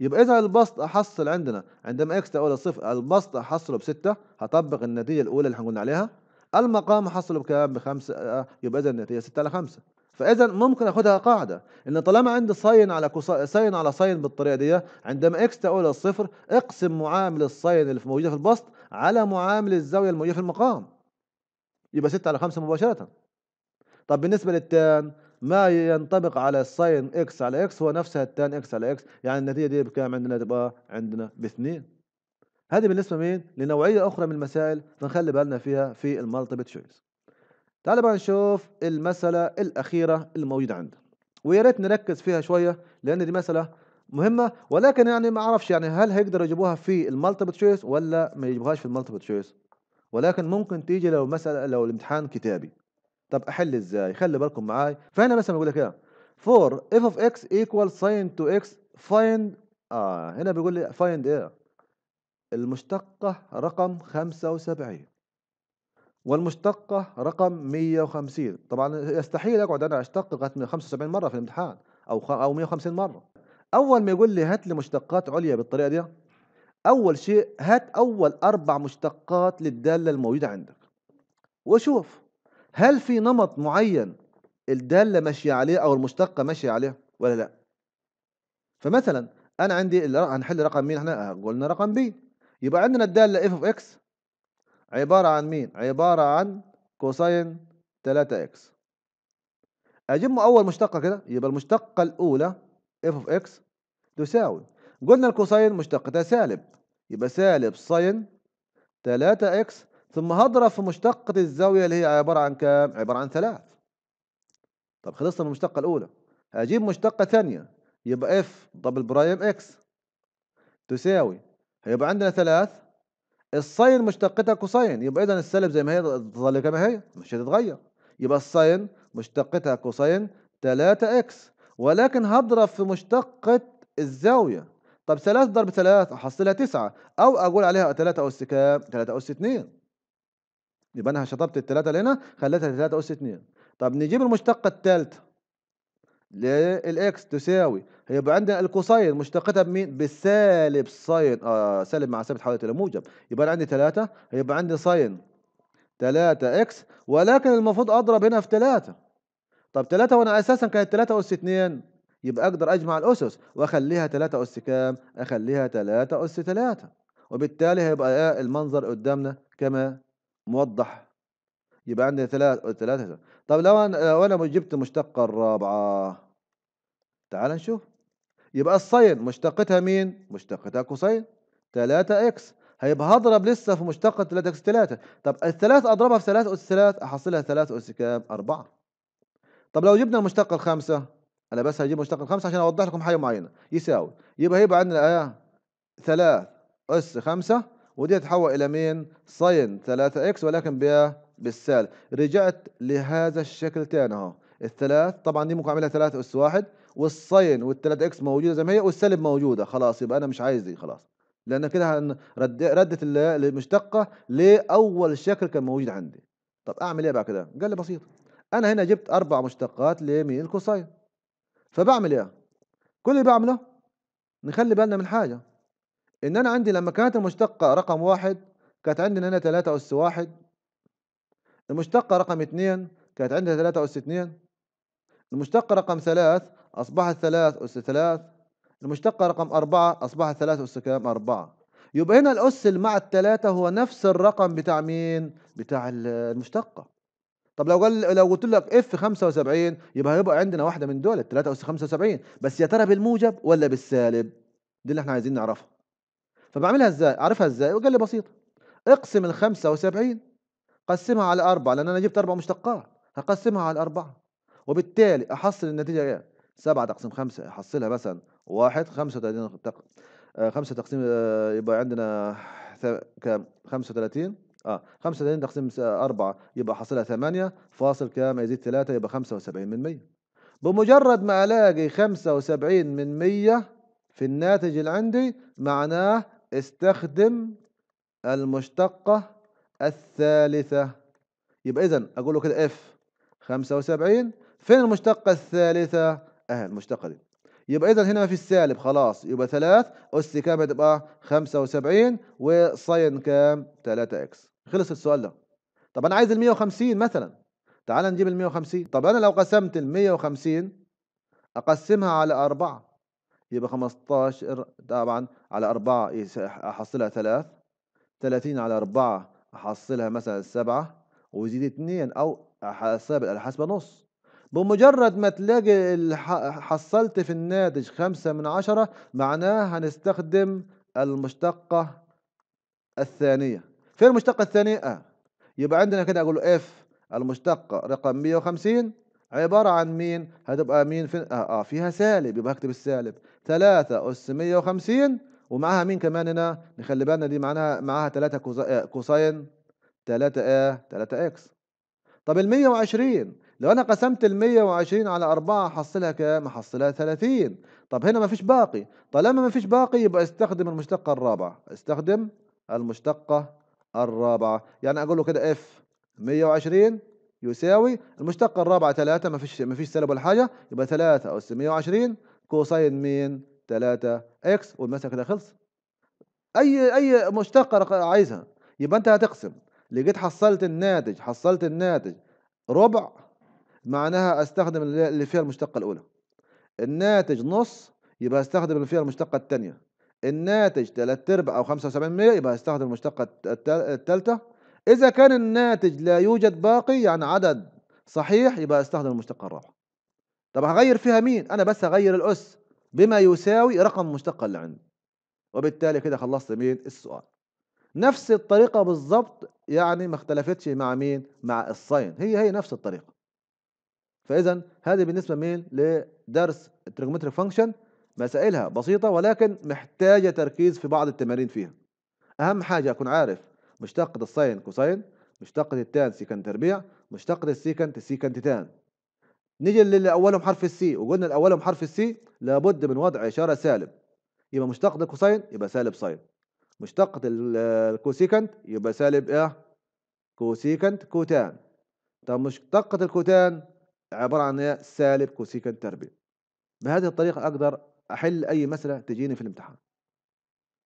يبقى اذا البسط احصل عندنا عندما اكس تؤول لصفر البسط احصله بستة هطبق النتيجه الاولى اللي احنا قلنا عليها المقام احصله بكام بخمسة يبقى اذا النتيجه ستة على خمسة فاذا ممكن اخدها قاعده ان طالما عندي ساين على كوسا... ساين على ساين بالطريقه دي عندما اكس تؤول للصفر اقسم معامل الساين اللي موجوده في البسط على معامل الزاوية الموجودة في المقام يبقى 6 على 5 مباشرة طب بالنسبة للتان ما ينطبق على الساين اكس على اكس هو نفسها التان اكس على اكس يعني النتيجة دي بكام عندنا تبقى عندنا باثنين هذه بالنسبة مين لنوعية أخرى من المسائل فنخلي بالنا فيها في المالتيبل تشويس تعال بقى نشوف المسألة الأخيرة الموجودة عندنا ويا ريت نركز فيها شوية لأن دي مسألة مهمه ولكن يعني ما اعرفش يعني هل هيقدروا يجيبوها في المالتيبل تشويس ولا ما يجيبوهاش في المالتيبل تشويس ولكن ممكن تيجي لو مساله لو الامتحان كتابي طب احل ازاي خلي بالكم معاي فهنا مثلا بيقول لك ايه for f of x ايكوال sin to x find اه هنا بيقول لي find ايه المشتقه رقم 75 والمشتقة رقم 150 طبعا يستحيل أقعد أنا أشتق 75 مرة في الامتحان أو أو 150 مرة اول ما يقول لي هات لي مشتقات عليا بالطريقه دي اول شيء هات اول اربع مشتقات للداله الموجوده عندك وشوف هل في نمط معين الداله ماشيه عليه او المشتقه ماشيه عليه ولا لا فمثلا انا عندي هنحل رقم مين احنا آه، قلنا رقم بي يبقى عندنا الداله اف اوف اكس عباره عن مين عباره عن كوساين 3 اكس اجيب اول مشتقه كده يبقى المشتقه الاولى اف اوف اكس تساوي قلنا الكوساين مشتقتها سالب يبقى سالب صين 3 اكس ثم هضرب في مشتقة الزاوية اللي هي عبارة عن كام؟ عبارة عن ثلاث طب خلصنا من المشتقة الأولى هجيب مشتقة ثانية يبقى اف دبل برايم اكس تساوي هيبقى عندنا ثلاث الصين مشتقتها كوساين يبقى إذا السالب زي ما هي تظل كما هي مش هتتغير يبقى الصين مشتقتها كوساين 3 اكس ولكن هضرب في مشتقة الزاوية طب 3 ضرب 3 أحصلها 9 أو أقول عليها 3 أس كام 3 أس 2 يبقى أنا شطبت الثلاثة هنا خليتها 3 أس 2 طب نجيب المشتقة الثالثة للإكس تساوي هيبقى عندنا الكوساين مشتقتها بمين؟ بالسالب ساين آه سالب مع سالب تحولت إلى موجب يبقى أنا عندي 3 هيبقى عندي ساين 3 إكس ولكن المفروض أضرب هنا في 3 طب 3 وأنا أساسا كانت 3 أس 2 يبقى أقدر أجمع الأسس وأخليها 3 أس كام؟ أخليها 3 أس 3 وبالتالي هيبقى المنظر قدامنا كما موضح يبقى عندنا 3 3 طب لو أنا لو انا جبت مشتقة الرابعة تعال نشوف يبقى الصين مشتقتها مين؟ مشتقتها كوسين 3 اكس هيبقى هضرب لسه في مشتقة 3 اكس 3 طب الثلاث اضربها في 3 اس 3 احصلها 3 اس كام؟ 4 طب لو جبنا المشتقة الخامسة انا بس هجيب مشتق الخمسة عشان اوضح لكم حاجه معينه يساوي يبقى هيبقى عندنا ايه 3 اس 5 ودي تتحول الى مين صين 3 اكس ولكن بايه بالسالب رجعت لهذا الشكل تاني اهو الثلاث طبعا دي ممكن اعملها 3 اس 1 والصين وال3 اكس موجوده زي ما هي والسالب موجوده خلاص يبقى انا مش عايز دي خلاص لان كده رد ردت المشتقه لاول شكل كان موجود عندي طب اعمل ايه بقى كده قال لي بسيط انا هنا جبت اربع مشتقات لمين الكوساين فبعمل ايه كل اللي بعمله نخلي بالنا من حاجة ان انا عندي لما كانت المشتقة رقم واحد كانت عندي هنا ثلاثة اس واحد المشتقة رقم اثنين كانت عندها ثلاثة أس اثنين المشتقة رقم ثلاث أصبحت ثلاث أس ثلاث المشتقة رقم أربعة أصبحت ثلاث أس كام أربعة يبقى هنا الأس اللي مع الثلاثة هو نفس الرقم بتاع مين بتاع المشتقة طب لو قال لو قلت لك اف 75 يبقى هيبقى عندنا واحده من دول 3 اس 75 بس يا ترى بالموجب ولا بالسالب دي اللي احنا عايزين نعرفها فبعملها ازاي اعرفها ازاي وقال لي بسيطه اقسم ال 75 قسمها على 4 لان انا جبت اربع مشتقات هقسمها على 4 وبالتالي احصل النتيجه ايه 7 تقسيم 5 احصلها مثلا 1 35 تق... 5 آه، تقسيم آه، يبقى عندنا كام 35 اه 35 تقسيم 4 يبقى حاصلها 8 فاصل كام يزيد 3 يبقى 75 من 100 بمجرد ما الاقي 75 من 100 في الناتج اللي عندي معناه استخدم المشتقة الثالثة يبقى اذا اقول له كده اف 75 فين المشتقة الثالثة اهي المشتقة دي يبقى اذا هنا ما في السالب خلاص يبقى 3 اس كام هتبقى 75 وساين كام 3 اكس خلص السؤال ده طب انا عايز ال 150 مثلا تعال نجيب ال 150 طب انا لو قسمت ال 150 اقسمها على 4 يبقى 15 طبعا على 4 احصلها 3 30 على 4 احصلها مثلا 7 وزيد 2 او احسب الحسبة نص بمجرد ما تلاقي حصلت في الناتج 5 من 10 معناه هنستخدم المشتقة الثانية فين المشتق الثاني آه. يبقى عندنا كده اقول اف المشتق رقم 150 عبارة عن مين هتبقى مين فين آه, اه فيها سالب يبقى هكتب السالب 3 أس 150 ومعاها مين كمان هنا نخلي بالنا دي معناها معاها 3 كوساين 3 ا 3 اكس طب ال 120 لو انا قسمت ال 120 على 4 هحصلها كام؟ هحصلها 30 طب هنا ما فيش باقي طالما ما فيش باقي يبقى استخدم المشتقة الرابعة استخدم المشتقة الرابعة يعني أقول له كده اف 120 يساوي المشتقة الرابعة 3 ما فيش ما فيش سالب ولا حاجة يبقى 3 أس 120 كوساين مين 3 اكس والمسألة كده خلص أي أي مشتقة عايزها يبقى أنت هتقسم لقيت حصلت الناتج حصلت الناتج ربع معناها استخدم اللي فيها المشتقة الأولى الناتج نص يبقى استخدم اللي فيها المشتقة الثانية الناتج 3 ارباع او 75% يبقى استخدم المشتقة الثالثة اذا كان الناتج لا يوجد باقي يعني عدد صحيح يبقى استخدم المشتقة الرابعة طب هغير فيها مين انا بس هغير الاس بما يساوي رقم المشتقة اللي عندي وبالتالي كده خلصت مين السؤال نفس الطريقة بالظبط يعني ما اختلفتش مع مين مع الصين هي هي نفس الطريقة فاذا هذه بالنسبة مين لدرس التريجومتريك فانكشن مسائلها بسيطة ولكن محتاجة تركيز في بعض التمارين فيها أهم حاجة أكون عارف مشتقة الساين كوساين مشتقة التان سيكن تربيع مشتقة السيكنت سيكن تان نيجي للي أولهم حرف السي وقلنا الأولهم حرف السي لابد من وضع إشارة سالب يبقى مشتقة الكوساين يبقى سالب ساين مشتقة الكوسيكنت يبقى سالب إيه كوسيكنت كوتان طب مشتقة الكوتان عبارة عن إيه؟ سالب كوسيكنت تربيع بهذه الطريقة أقدر احل اي مساله تجيني في الامتحان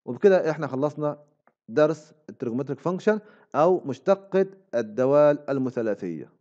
وبكده احنا خلصنا درس التريجومتريك فانكشن او مشتقه الدوال المثلثيه